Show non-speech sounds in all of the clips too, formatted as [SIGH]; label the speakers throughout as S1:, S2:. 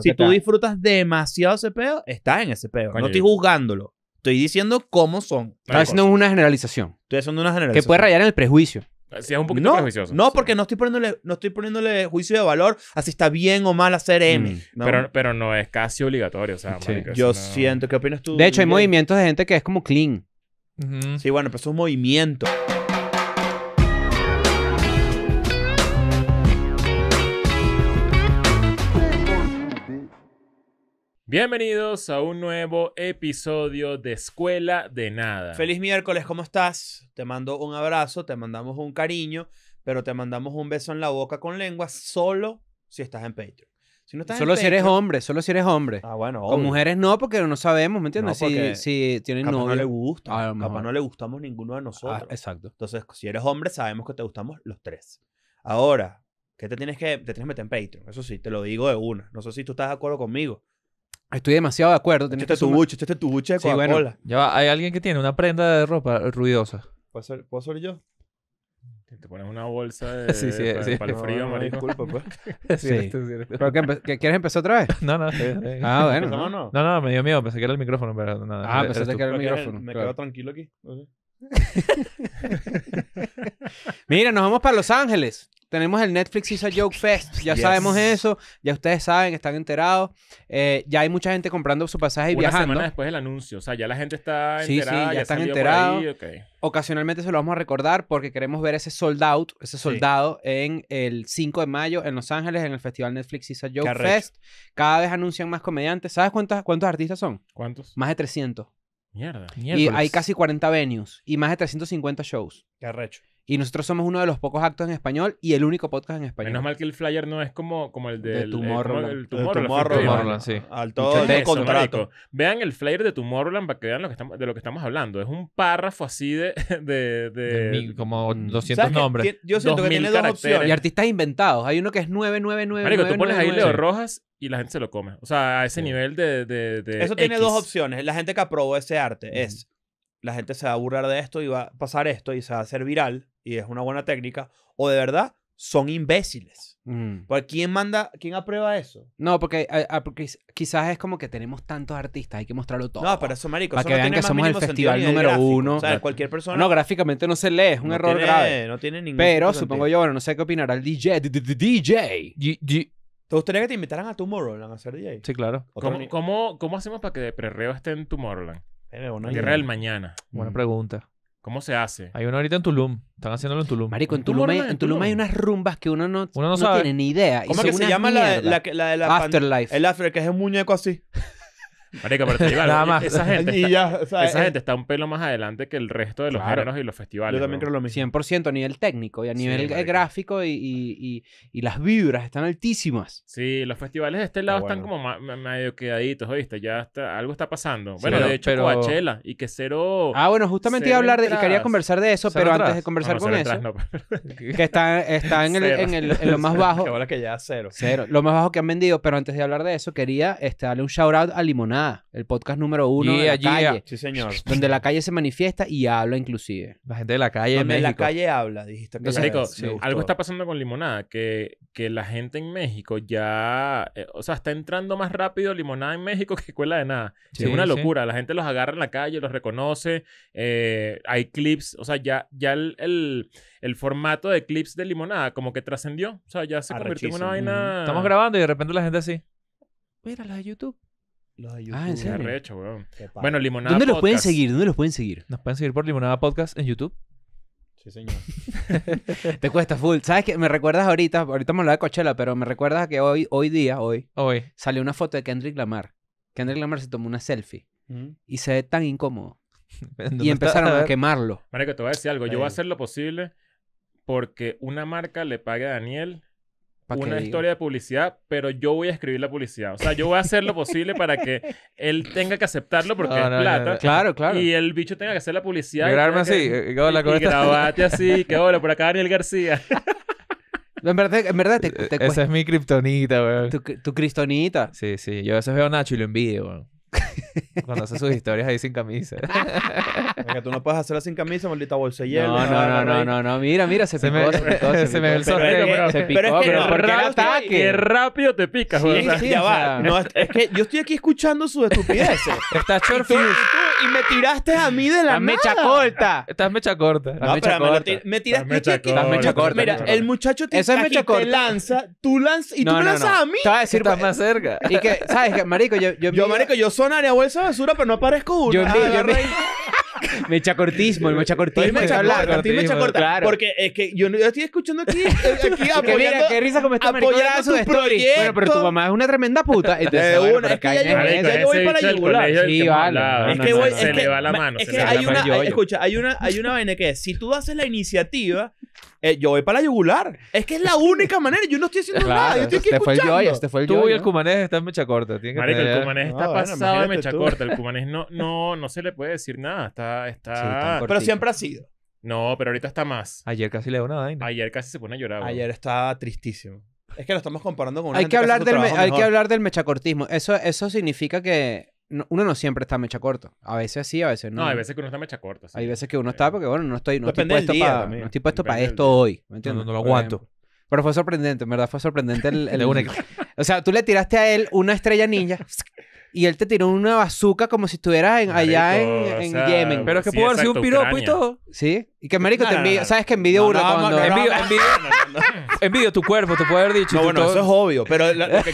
S1: si tú
S2: disfrutas demasiado ese peo, estás en ese peo. no estoy juzgándolo. Estoy diciendo cómo son. Estás haciendo
S1: una generalización.
S2: Estoy haciendo una generalización. Que puede rayar en
S1: el prejuicio.
S3: Si
S2: es un poquito prejuicioso. No, porque no estoy, poniéndole, no estoy poniéndole juicio de valor a si está bien o mal hacer M. Mm,
S3: pero, no es casi obligatorio. O sea, Yo siento. ¿Qué opinas tú? De hecho, hay movimientos
S1: de gente
S2: que es como clean. Sí,
S3: bueno, pero eso es un movimiento. Bienvenidos a un nuevo episodio de
S2: Escuela de Nada. Feliz miércoles, ¿cómo estás? Te mando un abrazo, te mandamos un cariño, pero te mandamos un beso en la boca con lengua solo si estás en Patreon. solo si eres hombre,
S1: solo si eres hombre. Ah, bueno. Con mujeres no, porque no sabemos, ¿me entiendes? No, si, si tienen no le
S2: gusta. A capaz no le gustamos ninguno de nosotros. Ah, exacto. Entonces, si eres hombre, sabemos que te gustamos los tres. Ahora, ¿qué te tienes que te tienes que meter en Patreon? Eso sí, te lo digo de una. No sé si tú estás de acuerdo conmigo.
S4: Estoy demasiado de acuerdo.
S2: Este es tu
S1: buche.
S4: Este es tu buche
S1: de
S2: Ya
S4: hay alguien que tiene una prenda de ropa ruidosa.
S2: ¿Puedo ser- yo? Te pones
S3: una bolsa de, [LAUGHS] Sí, sí, para, sí. para el frío, no, marico. Disculpa, pues. [LAUGHS] [LAUGHS] Sí.
S1: quieres empezar
S4: otra vez? No, no. Ah, bueno. ¿no? no? No, me dio miedo. Pensé que era el micrófono, pero nada. Ah, pensé que era el
S2: micrófono. Me quedo tranquilo aquí.
S4: Mira, nos
S1: vamos para Los Ángeles tenemos el Netflix Is a Joke Fest. Ya sabemos eso. Ya ustedes saben, están enterados. Eh, ya hay mucha gente comprando su pasaje y Una viajando. semana después del anuncio. O sea, ya
S3: la gente está enterada. Sí, sí, ya, están enterados.
S1: Ocasionalmente se lo vamos a recordar porque queremos ver ese sold out, ese soldado en el 5 de mayo en Los Ángeles, en el festival Netflix Is a Joke Fest. Cada vez anuncian más comediantes. ¿Sabes cuántos, cuántos artistas son? ¿Cuántos? Más de 300.
S3: Mierda. Y hay casi
S1: 40 venues y más de 350 shows. Qué y nosotros somos uno de los pocos actos en español y el único podcast en español. Menos
S3: mal que el flyer no es como, como el de, de Tomorrowland. El, sí. Al todo de contrato. Vean el flyer de Tomorrowland para que vean lo que de lo que estamos hablando. Es un párrafo así de... [LAUGHS] de, como 200 mm. nombres. yo siento que tiene dos opciones. Y
S1: artistas inventados. Hay uno que es 999. Marico, tú pones ahí Leo Rojas
S3: y la gente se lo come. O sea, a ese nivel de, Eso tiene dos
S2: opciones. La gente que aprobó
S3: ese arte
S2: es la gente se va a burlar de esto y va a pasar esto y se va a hacer viral y es una buena técnica, o de verdad son imbéciles. Mm. quién manda, quién aprueba eso? No,
S1: porque, eh, ah, porque, quizás es como que tenemos tantos artistas, hay que mostrarlo todo. No, pero eso, marico, para que vean que somos el festival número uno. O sea, cualquier persona. No, gráficamente no se lee, es un error grave. No tiene ningún. Pero
S2: supongo yo, bueno, no sé qué opinará el DJ. DJ. ¿Te gustaría que te invitaran a Tomorrowland
S3: a ser DJ? Sí, claro. ¿Cómo, ¿Cómo, hacemos para que de prerreo esté en Tomorrowland? Tierra del Mañana. Buena mm. pregunta. ¿Cómo se hace?
S4: Hay uno ahorita en Tulum. Están haciéndolo en Tulum. Marico, en Tulum,
S1: hay, en hay unas rumbas que uno no, Uno no sabe. tiene ni idea. y ¿Cómo se llama la, la, de la Afterlife.
S2: El
S3: After, que es un muñeco así. [LAUGHS] Marico, pero te digo Nada más. Esa, eh, gente está, un pelo más adelante que el resto de los Claro. y los festivales. Yo también creo lo 100% a nivel técnico y a nivel eh,
S1: gráfico y, y- y- las vibras están altísimas.
S3: Sí, los festivales de este lado están como medio quedaditos, ¿oíste? Ya está, algo está pasando. bueno, de hecho, Coachella y que cero... Ah, bueno, justamente iba a hablar de, y quería conversar de eso, pero antes de conversar con eso, [LAUGHS]
S1: que está, está en, el, en, el- lo más [LAUGHS] bajo, Que
S3: ahora que ya cero. cero,
S1: lo más bajo que han vendido, pero antes de hablar de eso, quería este, darle un shout out a Limonada. El podcast número uno de calle. Sí, señor. Donde la calle se manifiesta y habla inclusive. La gente de la calle en México. la calle
S3: habla, dijiste. algo está pasando con Limonada, que, que la gente en México ya... Eh, o sea, está entrando más rápido Limonada en México que Cuela de Nada. es una locura. La gente los agarra en la calle, los reconoce. Eh, hay clips. O sea, ya, ya el, el, formato de clips de Limonada como que trascendió. O sea, ya se convirtió en una vaina... Estamos
S4: grabando y de repente la gente así mira la de YouTube.
S3: Los de Ah, ¿en Bueno, Limonada ¿Dónde los pueden seguir?
S4: ¿Dónde los pueden seguir? Nos pueden seguir por Limonada Podcast en YouTube.
S3: Sí, señor. [LAUGHS]
S1: Te cuesta full. ¿Sabes qué? Me recuerdas ahorita, ahorita me lo de cochela, pero me recuerdas que hoy, hoy día, hoy, Hoy. salió una foto de Kendrick Lamar. Kendrick Lamar se tomó una selfie mm. y se ve tan incómodo.
S3: [LAUGHS] Y empezaron a quemarlo. Marico, te voy a decir algo. Yo voy a hacer lo posible porque una marca le pague a Daniel una historia de publicidad, pero yo voy a escribir la publicidad. O sea, yo voy a hacer lo posible para que él tenga que aceptarlo porque es plata. claro, claro. Y el bicho tenga que hacer la publicidad. Grabarme así. Eh, eh, que, y, grabate así. [LAUGHS] Que hola, por acá Daniel García.
S1: [LAUGHS] en verdad, en verdad
S4: te, te Esa es mi kriptonita, weón. Tu, tu Sí, sí. Yo a veces veo a Nacho y lo envidio, weón. [LAUGHS] Cuando hace sus historias ahí sin camisa.
S2: que [LAUGHS] tú no puedes hacerla sin camisa, maldita bolsellera. No, no, no, no,
S4: no, Mira,
S1: mira, se, me,
S2: se me el sorteo. Se picó, pero, es que rápido
S3: te picas, sí, ya va. es,
S2: que yo estoy aquí escuchando sus estupideces.
S3: Estás chorfino
S2: y me tiraste a mí de la mecha corta.
S4: Estás mecha corta. mecha me, corta. me tiraste Estás mecha corta, mecha corta, Mira, el
S2: muchacho te, que es mecha corta. te lanza, tú lanzas y tú me lanzas a mí. Estaba a decir, Estás más cerca. y que, ¿sabes qué? Marico, yo... Yo, marico, yo soy área bolsa de basura, pero no aparezco uno. Yo ah, yo
S1: cortismo el mechacortismo. Mecha corta, estoy mecha corta. Claro. Porque
S2: es que yo, yo estoy escuchando aquí, eh, [LAUGHS] aquí apoyando. qué risa como está apoyando su story. Bueno, pero tu
S1: mamá es una tremenda
S3: puta. Entonces, de una, es que yo voy para la yugular. Sí, vale. Es que voy. Se le va la mano. Es que hay una.
S2: Escucha, hay una vaina que es: si tú haces la iniciativa eh, yo voy
S3: para la yugular.
S2: Es que es la única [LAUGHS] manera. Yo no estoy haciendo nada. Yo estoy este fue escuchando. este fue el Tú y el cumanés
S4: están en mecha corta.
S3: que el cumanés está pasado de mecha corta. El cumanés no, no, no se le puede decir nada. Está, está Pero siempre ha sido. no, pero ahorita está más. Ayer casi le dio una vaina. Ayer casi se pone a llorar. Ayer estaba tristísimo.
S2: Es que lo estamos comparando con una Hay que, hablar del hay que hablar del
S1: mechacortismo. Eso, eso significa que uno no siempre está mecha corto. A veces sí, a veces no. No, hay veces que uno está mecha corto. Hay veces que uno está porque, bueno, no estoy, no estoy puesto para no estoy puesto para esto hoy. ¿me entiendes? No, lo aguanto. Pero fue sorprendente, en verdad fue sorprendente el, [LAUGHS] el, O sea, tú le tiraste a él una estrella ninja y él te tiró una bazuca como si estuvieras en, allá en, en Yemen. Pero es que pudo haber sido un piropo y todo. Sí. Y que marico, te envidio. ¿Sabes que envidio uno cuando...
S2: envidio, tu cuerpo, te puedo haber dicho. No, bueno, eso es obvio. Pero [LAUGHS]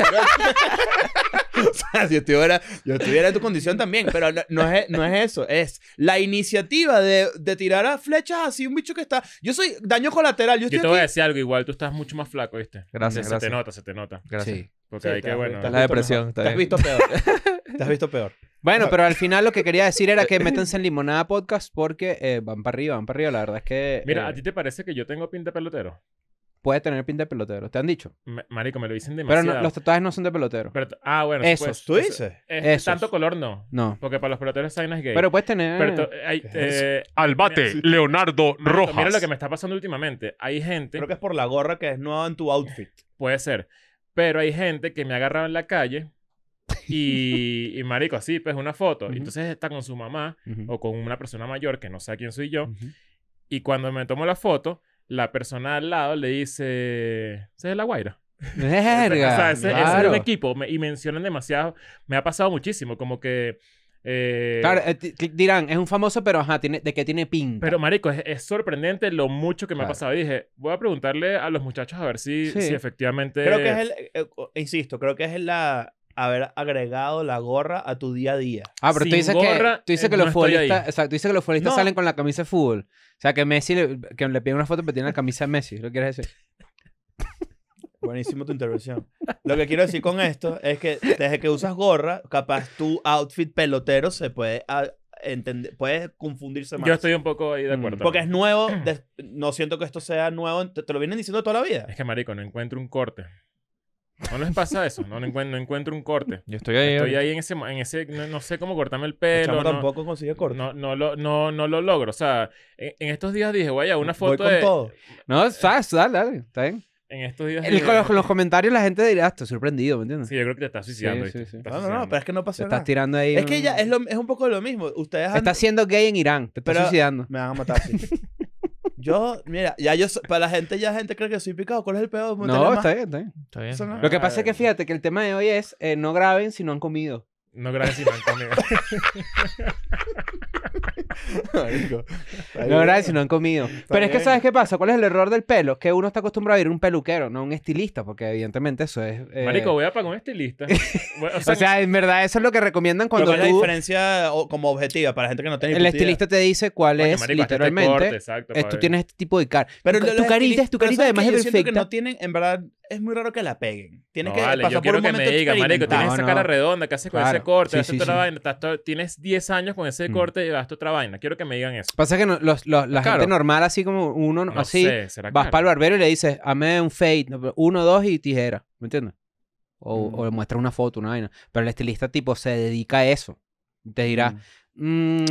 S2: [LAUGHS] o sea, si estuviera, yo estuviera en tu condición también, pero no es, no es eso, es la iniciativa de, de tirar a flechas así un bicho que está... Yo soy daño colateral, yo, estoy yo te voy
S3: a decir algo, igual tú estás mucho más flaco, ¿viste? Gracias, se, te nota, se te nota. Gracias. Porque hay que, bueno... La depresión. Te has visto peor. [LAUGHS] te has visto peor. Bueno, ah. pero al final lo que quería decir era que [LAUGHS] métanse
S1: en Limonada Podcast porque eh, van para arriba, van para arriba. La verdad es que. Mira, eh, ¿a ti te parece que yo tengo pinta de pelotero? puede tener pinta de pelotero. ¿Te han dicho? Marico, me lo dicen demasiado. Pero los tatuajes no son de pelotero. ah, bueno. Esos. Pues, ¿Tú dices? Es, Tanto
S3: color no. No. Porque para los peloteros es gay. Pero puedes tener... Pero Leonardo Rojas. Mira lo que me está pasando últimamente. Hay gente... Creo que es por la gorra que es nueva en tu outfit. Puede ser. Pero hay gente que me ha agarrado en la calle y, y marico, así, pues una foto. Y Entonces está con su mamá o con una persona mayor que no sé quién soy yo. Y cuando me tomo la foto la persona al lado le dice, ese es La Guaira. [LAUGHS] Verga, o sea, ese, es un equipo. y mencionan demasiado. Me ha pasado muchísimo. Como que. Eh, claro, eh, dirán, es un famoso, pero ajá, tiene, de qué tiene pinta. Pero, marico, es, sorprendente lo mucho que me ha pasado. dije, voy a preguntarle a los muchachos a ver si, si efectivamente. Creo que es el. Eh, insisto, creo que es la.
S2: Haber agregado la gorra a tu día a día. Ah, pero tú dices, que, tú dices que, los futbolistas,
S1: tú dices que los salen con la camisa de fútbol. O sea, que Messi que le pide una foto pero tiene la camisa de Messi. ¿Lo
S2: quieres decir? Buenísimo tu intervención. Lo que quiero decir con esto es que desde que usas gorra, capaz tu outfit pelotero se puede entender, puede confundirse más. Yo estoy un poco ahí de mm. acuerdo. Porque es
S3: nuevo, [CLEARS THROAT] no siento que esto sea nuevo, te, lo vienen diciendo toda la vida. Es que marico, no encuentro un corte. No les pasa eso, no, encuentro, encuentro un corte. Yo estoy ahí. Estoy eh. ahí en ese, en ese no, sé cómo cortarme el pelo. no, tampoco consigue corte. No, no, lo, no, no lo logro. O sea, en, estos días dije, vaya, una foto Voy con de... todo.
S1: No, sabes, dale, dale, está bien. En estos días... El, con, los, comentarios la gente dirá, ah, estoy sorprendido, ¿me entiendes? Sí, yo creo que te estás suicidando. no, no, no, pero es que no pasa te nada. estás tirando ahí... Es que ya
S2: es, lo, es un poco lo mismo. Ustedes Estás
S1: siendo gay en Irán, te estás suicidando. Me van a matar, sí. [LAUGHS]
S2: Yo, mira, ya yo, para la gente, ya la gente cree que soy picado. ¿Cuál es el peor? No, está bien, está bien, está bien. Lo que pasa es que fíjate que el tema de hoy es eh,
S1: no graben si no han comido. No graben si no han comido.
S2: [LAUGHS]
S1: no, gracias, no han comido. Pero es que, ¿sabes qué pasa? ¿Cuál es el error del pelo? es Que uno está acostumbrado a ir a un peluquero, no a un estilista, porque evidentemente eso es. Eh, marico,
S3: voy a pagar un estilista.
S2: [LAUGHS] o, sea,
S1: en verdad, eso es lo que recomiendan cuando. tú... la
S2: diferencia como objetiva para gente que no tiene. El estilista te dice cuál es, literalmente. tú tienes
S1: este tipo de cara. Pero tu, carita es tu carita,
S2: además es perfecta. Que no tienen, en verdad, es muy raro que la peguen. Tienes no, que vale, pasar yo quiero que me digan, marico, tienes esa cara redonda, ¿qué haces con ese corte? Sí, otra Vaina,
S3: tienes 10 años con ese mm. corte y vas otra vaina. Quiero que me digan eso.
S1: Pasa que los, la gente normal, así como uno, así, vas para el barbero y le dices, hazme un fade, uno, dos y tijera. ¿Me entiendes? O, mm. le muestra una foto, una vaina. Pero el estilista tipo se dedica a eso. Te dirá, mmm...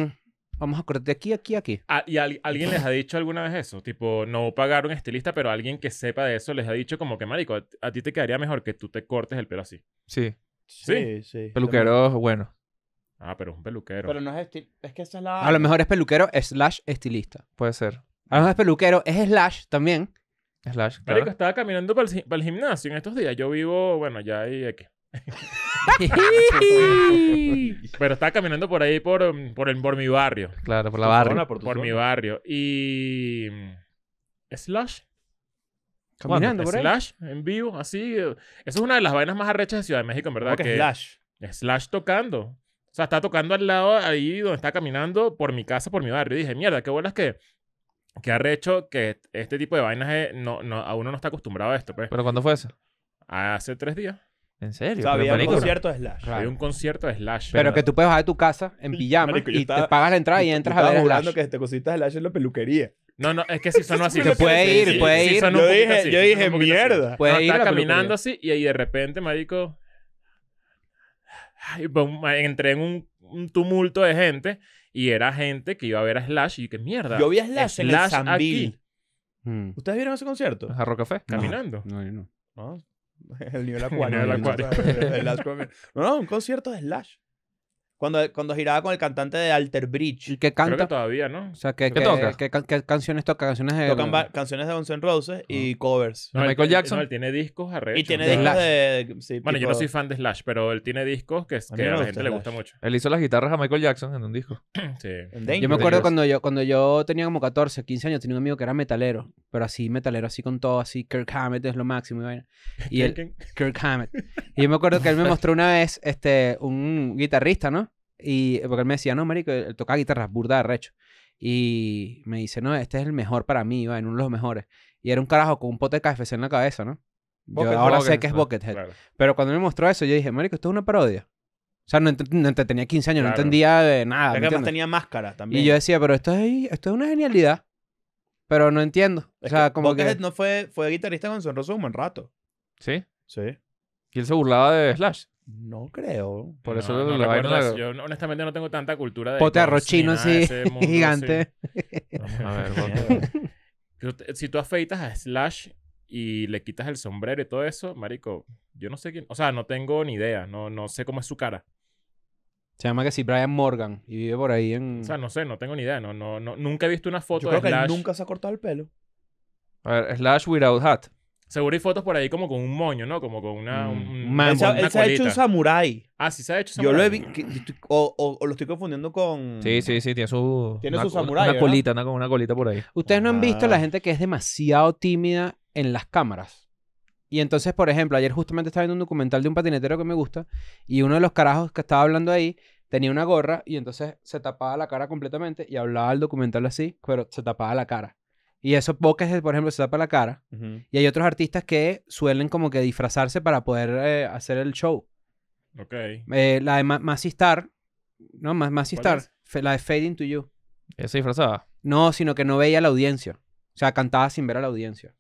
S1: Vamos a cortar de aquí, aquí, aquí.
S3: Ah, ¿Y alguien les ha dicho alguna vez eso? Tipo, no pagar un estilista, pero alguien que sepa de eso les ha dicho como que, marico, a, ti te quedaría mejor que tú te cortes el pelo así. Sí. Sí, sí.
S1: Peluquero,
S4: bueno.
S3: Ah, pero es un peluquero.
S2: Pero no es estilista. Es que esa es la... A lo mejor
S1: es peluquero slash estilista. Puede ser. A lo mejor es peluquero, es slash también. Slash, claro. Marico,
S3: estaba caminando para el, gimnasio en estos días. Yo vivo, bueno, ya hay aquí. [LAUGHS] Pero estaba caminando por ahí, por, um, por, mi barrio. Claro, por la barra Por, mi barrio. Y. Mm, Slash. Caminando por Slash, en vivo, así. Eh, Esa es una de las vainas más arrechas de Ciudad de México, en verdad. Que, Slash. tocando. O sea, está tocando al lado ahí donde está caminando por mi casa, por mi barrio. Y dije, mierda, qué bolas que que arrecho que este tipo de vainas eh, no, a uno no está acostumbrado a esto. Pues. ¿Pero cuándo fue eso? Hace tres días. ¿En serio? había un concierto de Slash. Había un concierto de Slash. Pero, que tú
S1: puedes bajar de tu casa en pijama y te pagas la entrada y entras
S3: a ver a Slash. que te este
S2: cosita Slash en la peluquería.
S3: No, no, es que si son así. se puede ir, puedes ir. Yo dije, yo dije, mierda. Puede ir caminando así y ahí de repente, marico... Ay, pues, entré en un, tumulto de gente y era gente que iba a ver a Slash y qué mierda. Yo vi a Slash, en el
S4: hmm.
S2: ¿Ustedes vieron ese concierto?
S4: A Café. Caminando.
S3: No, no. no. Ah. [LAUGHS] el nivel acuario. el nivel acuario.
S2: El, no, [LAUGHS] no, un concierto de Slash. Cuando, cuando giraba con el cantante de Alter Bridge. Y que canta. Creo que todavía, ¿no? O sea, que, ¿Qué toca?
S1: ¿Qué canciones toca? Canciones de... Tocan
S2: canciones de Guns N' Roses y
S3: covers. Michael Jackson. él tiene discos arrechos. Y tiene discos de... Bueno, yo no soy fan de Slash, pero él tiene discos que, a, la gente le gusta mucho.
S4: Él hizo las guitarras a Michael Jackson en un disco. [CLEARS THROAT] Sí. Yo me acuerdo
S1: cuando yo, cuando yo tenía como 14, 15 años, tenía un amigo que era metalero, pero así metalero, así con todo, así Kirk Hammett es lo máximo. Y, vaina. [LAUGHS] y él, Kirk Hammett. Y yo me acuerdo que él me [LAUGHS] mostró una vez este, un guitarrista, ¿no? Y porque él me decía, no, marico, él toca guitarras burda de recho. Y me dice, no, este es el mejor para mí, va, en uno de los mejores. Y era un carajo con un pote de KFC en la cabeza, ¿no? ahora sé que es ah, Buckethead. Pero cuando me mostró eso, yo dije, marico, esto es una parodia. O sea, no, ent tenía 15 años, no entendía de nada. tenía
S2: máscara también. Y
S1: yo decía, pero esto es, esto es una genialidad. Pero no entiendo. o sea, como Buckethead que...
S2: no fue,
S3: fue guitarrista con Sonroso un buen rato.
S4: ¿Sí? Sí. Y él se burlaba de Slash.
S2: No creo. Por eso no, lo Yo
S3: honestamente no tengo tanta cultura de. Pote arroz así, [LAUGHS] gigante. a [LAUGHS] Si tú afeitas a Slash y le quitas el sombrero y todo eso, marico, yo no sé quién. O sea, no tengo ni idea. No, no sé cómo es su cara.
S1: Se llama que sí Brian Morgan y vive por ahí en. O sea,
S3: no sé, no tengo ni idea. No, no, nunca he visto una foto yo creo Que nunca se ha cortado el pelo. A ver, Slash without hat. Seguro hay fotos por ahí como con un moño, ¿no? Como con una. Mm, él se, ha hecho un
S2: samurái.
S3: Ah, sí se ha hecho un samurái. Yo lo he
S2: visto. o, lo estoy confundiendo con. Sí, sí,
S4: sí, tiene su.
S1: Tiene su samurái. Una colita,
S2: una, colita por ahí.
S1: Ustedes no han ah. visto la gente que es demasiado tímida en las cámaras. Y entonces, por ejemplo, ayer justamente estaba viendo un documental de un patinetero que me gusta y uno de los carajos que estaba hablando ahí tenía una gorra y entonces se tapaba la cara completamente y hablaba el documental así, pero se tapaba la cara. Y eso es, por ejemplo, se tapa la cara. Y hay otros artistas que suelen como que disfrazarse para poder eh, hacer el show. Ok. Eh, la de Massy Star, ¿no? Massy Star, la de Fading to You. eso disfrazaba? No, sino que no veía a la audiencia. O sea, cantaba sin ver a la audiencia.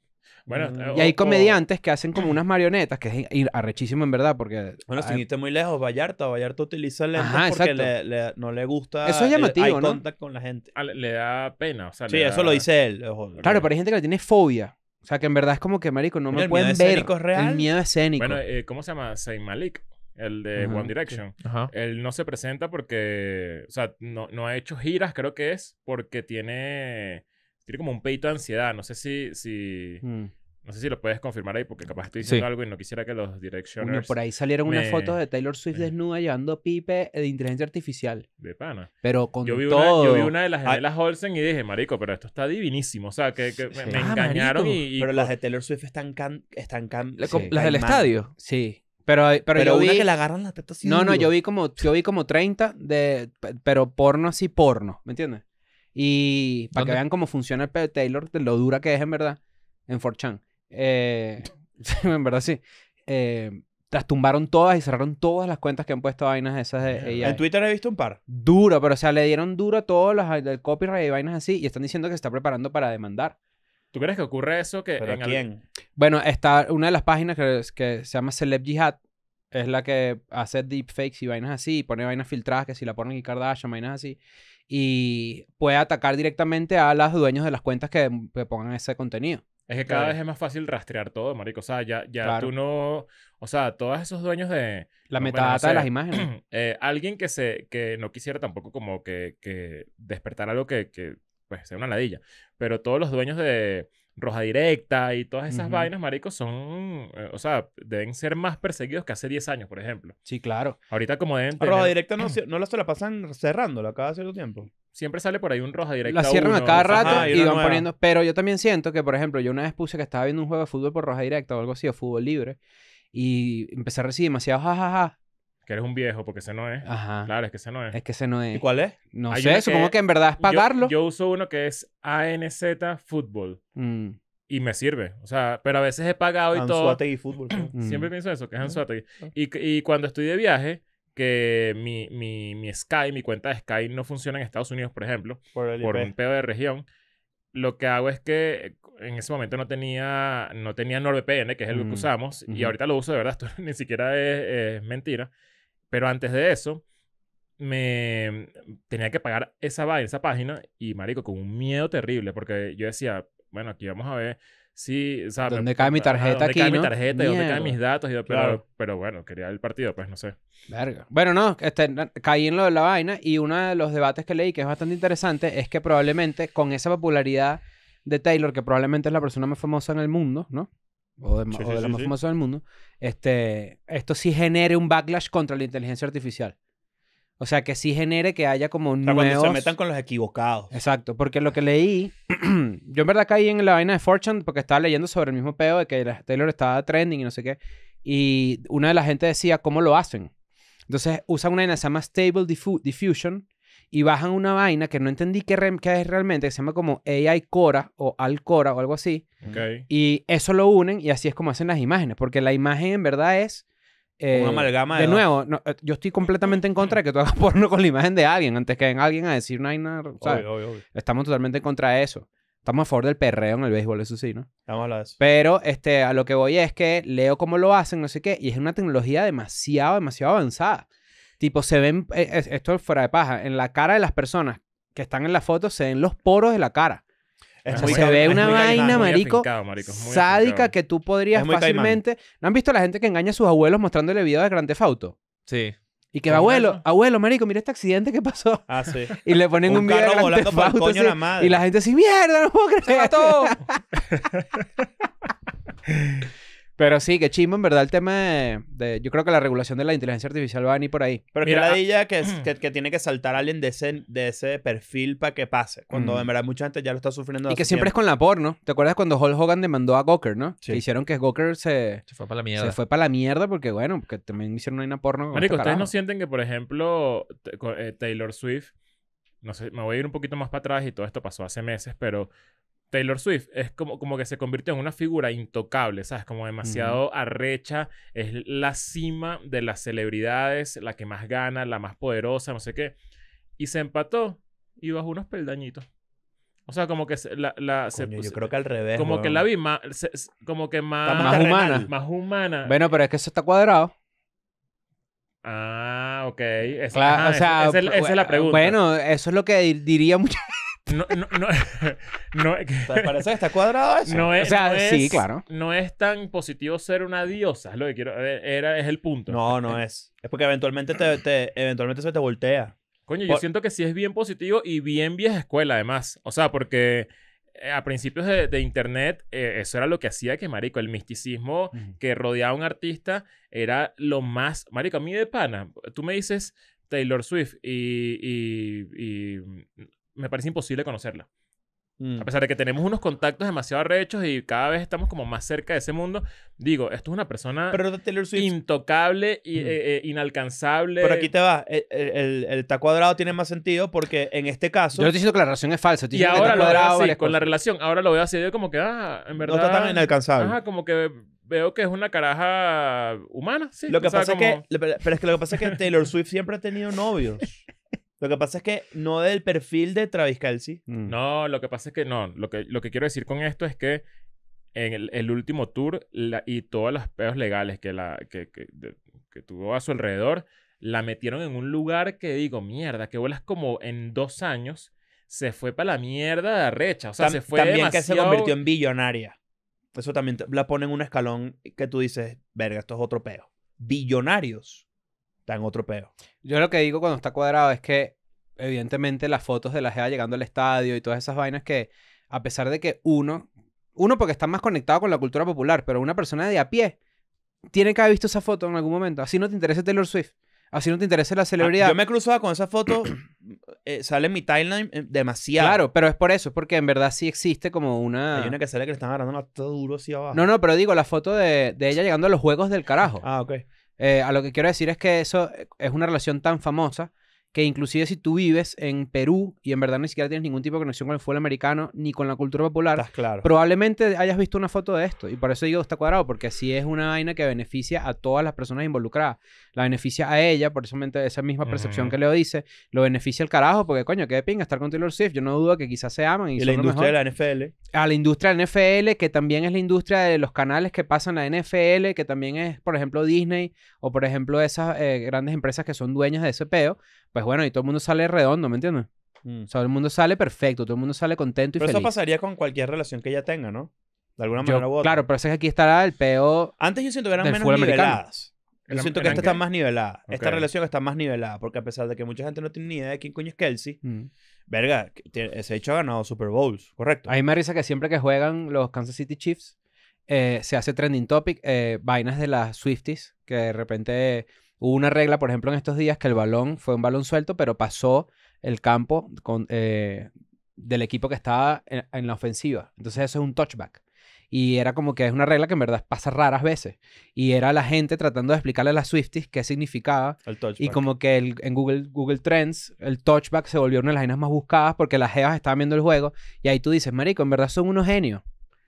S1: Mm, y hay comediantes que hacen como [CLEARS THROAT] unas marionetas, que es ir arrechísimo en verdad, porque... Bueno,
S2: muy lejos, Vallarta. Vallarta utiliza el Ajá, porque no le gusta... Eso es llamativo, contacto con la
S3: gente. Ah, le, da pena, o sea, Sí, eso lo dice él. claro, pero
S1: hay gente que le tiene fobia. O sea, que en verdad es como que, marico, no me pueden ver. real. El miedo escénico. Bueno,
S3: eh, ¿cómo se llama? Saint Malik el de One Direction. Él no se presenta porque, o sea, no, no, ha hecho giras, creo que es, porque tiene tiene como un peito de ansiedad. No sé si, si mm. No sé si lo puedes confirmar ahí, porque capaz estoy diciendo algo y no quisiera que los directioners... por ahí salieron unas fotos de
S1: Taylor Swift desnuda llevando pipe de inteligencia artificial. De pana. Pero con yo vi Una, yo vi una de las
S3: ah. Olsen y dije, marico, pero esto está divinísimo. O sea, que, me, ah, engañaron Pero las de Taylor Swift están... Las del estadio.
S1: Sí. Pero, pero, una que la agarran la teta No, no, yo vi como, yo vi como 30 de... Pero porno así porno, ¿me entiendes? Y para que vean cómo funciona el pedo Taylor, de lo dura que es en verdad, en 4chan. Eh, [LAUGHS] en verdad sí. Eh, las tumbaron todas y cerraron todas las cuentas que han puesto vainas esas de ella. En Twitter he visto un par. Duro, pero o sea, le dieron duro a todos los del copyright y vainas así y están diciendo que se está preparando para demandar. ¿Tú crees que ocurre eso? Que quién? Bueno, está una de las páginas que, se llama Celeb Jihad. Es la que hace deepfakes y vainas así, pone vainas filtradas que si la ponen y Kardashian, vainas así y puede atacar directamente a los dueños de las cuentas que, mm, pongan ese contenido. Es que cada vez es más
S3: fácil rastrear todo, marico. O sea, ya, ya tú no... O sea, todos esos dueños de... La metadata de las imágenes. [CLEARS THROAT] Eh, alguien que, se, que no quisiera tampoco como que, que despertar algo que, pues, sea una ladilla. Pero todos los dueños de roja directa y todas esas vainas, marico, son, eh, o sea, deben ser más perseguidos que hace 10 años, por ejemplo. Sí, claro. Ahorita como deben tener... Roja directa no,
S2: [CLEARS THROAT] no la se la pasan cerrándola cada cierto tiempo. Siempre sale por
S3: ahí un roja directa. La cierran a cada rato y, van poniendo...
S1: Pero yo también siento que, por ejemplo, yo una vez puse que estaba viendo un juego de fútbol por roja directa o algo así, o fútbol libre, y empecé a recibir Demasiado jajaja.
S3: Que eres un viejo, porque ese no es. Ajá. Claro, es que ese no es. Es que ese no es. ¿Y cuál es? No sé, supongo que, en verdad es pagarlo. Yo, uso uno que es ANZ Fútbol. Mm. Y me sirve. O sea, pero a veces he pagado y todo. Anzuategui Fútbol. Mm. Siempre pienso eso, que es Anzuategui. Y, y cuando estoy de viaje, que mi, mi, mi Sky, mi cuenta de Sky no funciona en Estados Unidos, por ejemplo, por, un de región, lo que hago es que en ese momento no tenía, no tenía NordVPN, que es el que mm. usamos, y ahorita lo uso de verdad, [LAUGHS] esto ni siquiera es mentira. Pero antes de eso, me tenía que pagar esa vaina, esa página, y marico, con un miedo terrible, porque yo decía, bueno, aquí vamos a ver si... ¿Dónde cae mi tarjeta ¿dónde cae mi tarjeta? ¿Dónde caen mis datos? pero, bueno, quería el partido, pues, no sé.
S1: Verga. Bueno, no, este, caí en lo de la vaina, y uno de los debates que leí, que es bastante interesante, es que probablemente con esa popularidad de Taylor, que probablemente es la persona más famosa en el mundo, ¿no? o de, sí, más del mundo, este, esto sí genere un backlash contra la inteligencia artificial. O sea, que sí genere que haya como un. Nuevos... cuando se metan
S2: con los equivocados.
S1: Exacto, porque lo que leí. [CLEARS THROAT] yo en verdad caí en la vaina de Fortune porque estaba leyendo sobre el mismo pedo de que Taylor estaba trending y no sé qué. Y una de la gente decía, ¿cómo lo hacen? Entonces usan una vaina que se llama Stable Diffusion, y bajan una vaina que no entendí qué, es realmente, que se llama como AI Cora o Alcora o algo así. Y eso lo unen y así es como hacen las imágenes, porque la imagen en verdad es... una eh, amalgama de, de nuevo, eh, yo estoy completamente en contra de que tú hagas [LAUGHS] porno con la imagen de alguien antes que venga alguien a decir una vaina. Obvio, obvio, Estamos totalmente en contra de eso. Estamos a favor del perreo en el béisbol, eso sí, ¿no? Estamos a de eso. Pero este, a lo que voy es que leo cómo lo hacen, no sé qué, y es una tecnología demasiado, demasiado avanzada. Tipo, se ven, eh, eh, esto es fuera de paja, en la cara de las personas que están en la foto se ven los poros de la cara. se ve una vaina, marico, sádica que tú podrías fácilmente... ¿No han visto a la gente que engaña a sus abuelos mostrándole videos de Grand Theft Sí. Y que abuelo, abuelo, marico, mira este accidente que pasó. Ah, sí. [LAUGHS] Y le ponen un, un video volando por el Y la gente así, mierda, no puedo creer. Se [LAUGHS] [LAUGHS] Pero sí, que chimo, en verdad, el tema de, Yo creo que la regulación de la inteligencia artificial va a venir por ahí. Pero Mira, que
S2: la ah, mm. que, tiene que saltar alguien de ese, de ese perfil para que pase. Cuando mm. en verdad mucha gente ya lo está sufriendo. y que siempre es
S1: con la porno. ¿Te acuerdas cuando Hulk Hogan demandó a Goker no? Sí. Que hicieron que Goker se, Se fue para la mierda. se fue para la mierda porque, bueno, que también hicieron una porno. Este ¿ustedes no
S3: sienten que, por ejemplo, eh, Taylor Swift, no sé, me voy a ir un poquito más para atrás y todo esto pasó hace meses, pero Taylor Swift es como, como que se convirtió en una figura intocable, ¿sabes? Como demasiado arrecha, es la cima de las celebridades, la que más gana, la más poderosa, no sé qué. Y se empató y bajó unos peldañitos. O sea, como que la, la yo creo que al revés. Como que la vi más, como que más, más humana, más humana.
S1: Bueno, pero es que eso está cuadrado.
S3: Ah, ok. Esa, claro, es la pues, pregunta. Bueno,
S1: eso es lo que diría mucha
S3: no, no, no, [LAUGHS] parece que está cuadrado es, sí, claro. No es tan positivo ser una diosa, es lo que quiero. Era, es el punto. No, no eh, es. Es porque eventualmente, te, eventualmente se te voltea. Coño, yo siento que sí es bien positivo y bien vieja escuela, además. O sea, porque eh, a principios de, internet, eh, eso era lo que hacía que, marico, el misticismo que rodeaba a un artista era lo más... Marico, a mí de pana, tú me dices Taylor Swift y me parece imposible conocerla. Mm. A pesar de que tenemos unos contactos demasiado arrechos y cada vez estamos como más cerca de ese mundo, digo, esto es una persona Pero intocable, y, eh, eh, inalcanzable. Pero aquí te va, eh, el, el, ta cuadrado tiene más sentido porque en este caso... Yo no estoy diciendo que
S1: la relación es falsa. Y ahora
S3: lo con la relación, ahora lo veo así, yo como que, ah, en verdad... No está tan inalcanzable. como que veo que es una caraja humana, sí. Lo que pasa es que,
S2: pero es que lo que pasa es
S3: que Taylor Swift siempre ha tenido novios. [LAUGHS] Lo que pasa es que no del perfil de Travis Kelsey. Mm. No, lo que pasa es que no. Lo que, lo que quiero decir con esto es que en el, último tour y todos los peos legales que, la, que, que, tuvo a su alrededor, la metieron en un lugar que digo, mierda, que vuelas como en dos años, se fue para la mierda de arrecha. O sea, se fue También que se convirtió en billonaria. Eso también
S2: la pone en un escalón que tú dices, verga, esto es otro peo. Billonarios está en otro peo.
S1: Yo lo que digo cuando está cuadrado es que, evidentemente, las fotos de la GEA llegando al estadio y todas esas vainas que, a pesar de que uno, uno porque está más conectado con la cultura popular, pero una persona de a pie tiene que haber visto esa foto en algún momento. Así no te interesa Taylor Swift. Así no te interesa la ah, celebridad. yo me
S2: cruzaba con esa foto, [CLEARS THROAT] eh, sale en mi timeline eh, demasiado. Claro, pero es por eso, porque en verdad sí existe como una. Hay una que sale que le están agarrando todo duro hacia abajo. No,
S1: no, pero digo, la foto de, de ella llegando a los juegos del carajo. Ah, ok. Eh, a lo que quiero decir es que eso eh, es una relación tan famosa que inclusive si tú vives en Perú y en verdad ni siquiera tienes ningún tipo de conexión con el fútbol americano ni con la cultura popular, probablemente hayas visto una foto de esto. Y por eso digo está cuadrado, porque así es una vaina que beneficia a todas las personas involucradas. La beneficia a ella, por eso esa misma percepción que Leo dice, lo beneficia el carajo, porque coño, qué pinga estar con Taylor Swift. Yo no dudo que quizás se aman. Y, la industria de la NFL. A la industria de la NFL, que también es la industria de los canales que pasan la NFL, que también es, por ejemplo, Disney o por ejemplo esas eh, grandes empresas que son dueñas de ese peo pues bueno, y todo el mundo sale redondo, ¿me entiendes? Mm. O sea, todo el mundo sale perfecto, todo el mundo sale contento y pero eso pasaría
S2: con cualquier relación que ella tenga, ¿no? De alguna manera otra. Claro, pero es
S1: que aquí estará el peo. Antes yo siento que eran menos niveladas. Yo siento que esta está más nivelada. Esta relación
S2: está más nivelada. Porque a pesar de que mucha gente no tiene ni idea de quién coño es Kelsey, mm. verga, ese hecho ha ganado Super Bowls, correcto. A mí me risa que siempre que juegan los Kansas City Chiefs,
S1: eh, se hace trending topic, eh, vainas de las Swifties, que de repente Hubo una regla, por ejemplo, en estos días que el balón fue un balón suelto, pero pasó el campo con, eh, del equipo que estaba en, la ofensiva. Entonces eso es un touchback. Y era como que es una regla que en verdad pasa raras veces. Y era la gente tratando de explicarle a las Swifties qué significaba. Y como que en Google, Google Trends, el touchback se volvió una de las vainas más buscadas porque las jevas estaban viendo el juego. Y ahí tú dices, marico, en verdad son unos genios.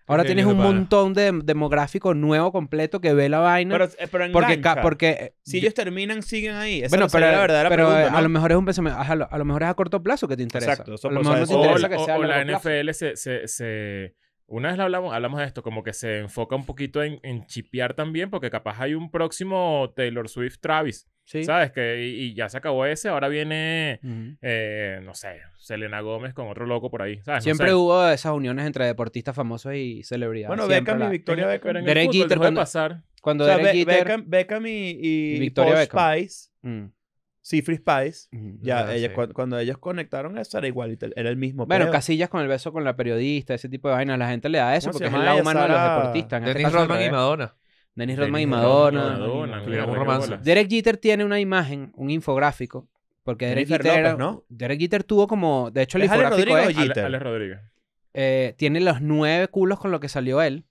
S1: Ahora tienes un montón de demográfico nuevo completo que ve la vaina. Pero, eh, pero porque, eh, si ellos
S2: terminan, siguen ahí.
S3: bueno, pero, la eh, a lo
S1: mejor es un pensamiento, a lo, mejor es a corto plazo que te interesa. Exacto, interesa
S3: que la NFL se, una vez hablamos, hablamos de esto, como que se enfoca un poquito en, en chipear también, porque capaz hay un próximo Taylor Swift Travis. ¿Sabes? Que, y, ya se acabó ese, ahora viene, eh, no sé, Selena Gómez con otro loco por ahí. ¿sabes? Siempre
S1: hubo esas uniones entre deportistas famosos y celebridades. Bueno, Beckham y
S2: Victoria Beckham. En Derek el fútbol, pasar. Cuando Beckham, y, Victoria Spice, mm. Spice, ya, cuando, ellos conectaron eso era igual, era el mismo.
S1: Bueno, Casillas con el beso con la periodista, ese tipo de vainas, la gente le da eso porque es el lado humano de los deportistas. Este y Madonna. Dennis Rodman y Madonna. un romance. Derek Jeter tiene una imagen, un infográfico. Porque Derek Jeter, Derek Jeter tuvo como. De hecho, el infográfico tiene los nueve culos con lo que salió él.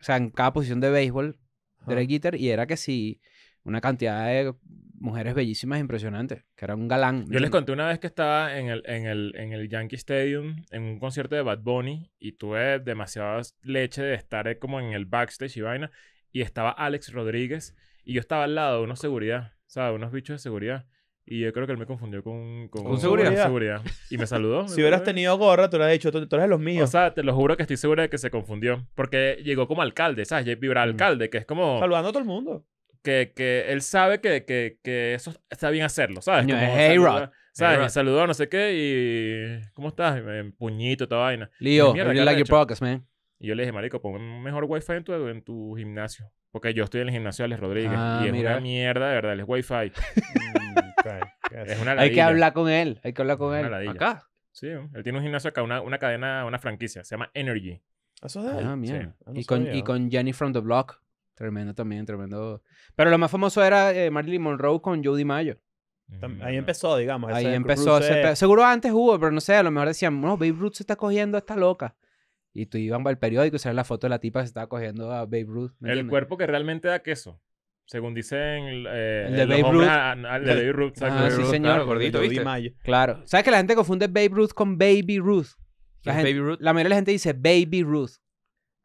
S1: O sea, en cada posición de béisbol, Derek Jeter. Y era que sí, una cantidad de mujeres bellísimas impresionantes. Que era un galán. Yo les
S3: conté una vez que estaba en el, en el, en el Yankee Stadium en un concierto de Bad Bunny y tuve demasiada leche de estar como en el backstage y vaina y estaba Alex Rodríguez y yo estaba al lado de unos seguridad, ¿sabes? Unos bichos de seguridad. Y yo creo que él me confundió con... ¿Con, seguridad? seguridad. Y me saludó. [LAUGHS] si hubieras tenido gorra, tú lo has dicho, tú, eres los míos. O sea, te lo juro que estoy segura de que se confundió. Porque llegó como alcalde, ¿sabes? Vibra mm. alcalde, que es como... Saludando a todo el mundo. Que, que él sabe que, que, que eso está bien hacerlo, ¿sabes? Como, hey, ¿Sabes? me saludó, no sé qué, y... ¿Cómo estás? puñito, toda vaina. Leo, I like your podcast, man. Y yo le dije, marico, pon un mejor wifi en tu, en tu gimnasio. Porque yo estoy en el gimnasio de Alex Rodríguez. Ah, y es una mierda, de verdad, el wifi. [LAUGHS] Mm, es una ladilla. Hay que hablar
S1: con él. Hay que hablar
S3: con él. Acá. Sí, él tiene un gimnasio acá, una, cadena, una franquicia. Se llama Energy. Eso es de Ah, mierda. Ah, y, con,
S1: Jenny from the Block. Tremendo también, tremendo. Pero lo más famoso era eh, Marilyn Monroe con judy
S2: Mayo. Mm, ahí empezó, digamos. Ahí empezó.
S1: Seguro antes hubo, pero no sé, a lo mejor decían, no, Babe Ruth se está cogiendo esta loca. Y tú iban al periódico y sale la foto de la tipa que se estaba cogiendo a Babe Ruth. el cuerpo
S3: que realmente da queso. Según dicen eh, el de Babe Ruth. el de ah, Babe Ruth. sí, señor. Claro, gordito, ¿viste? Claro.
S1: ¿Sabes que la gente confunde Babe Ruth con Baby Ruth? La, la mayoría de la gente dice Baby Ruth.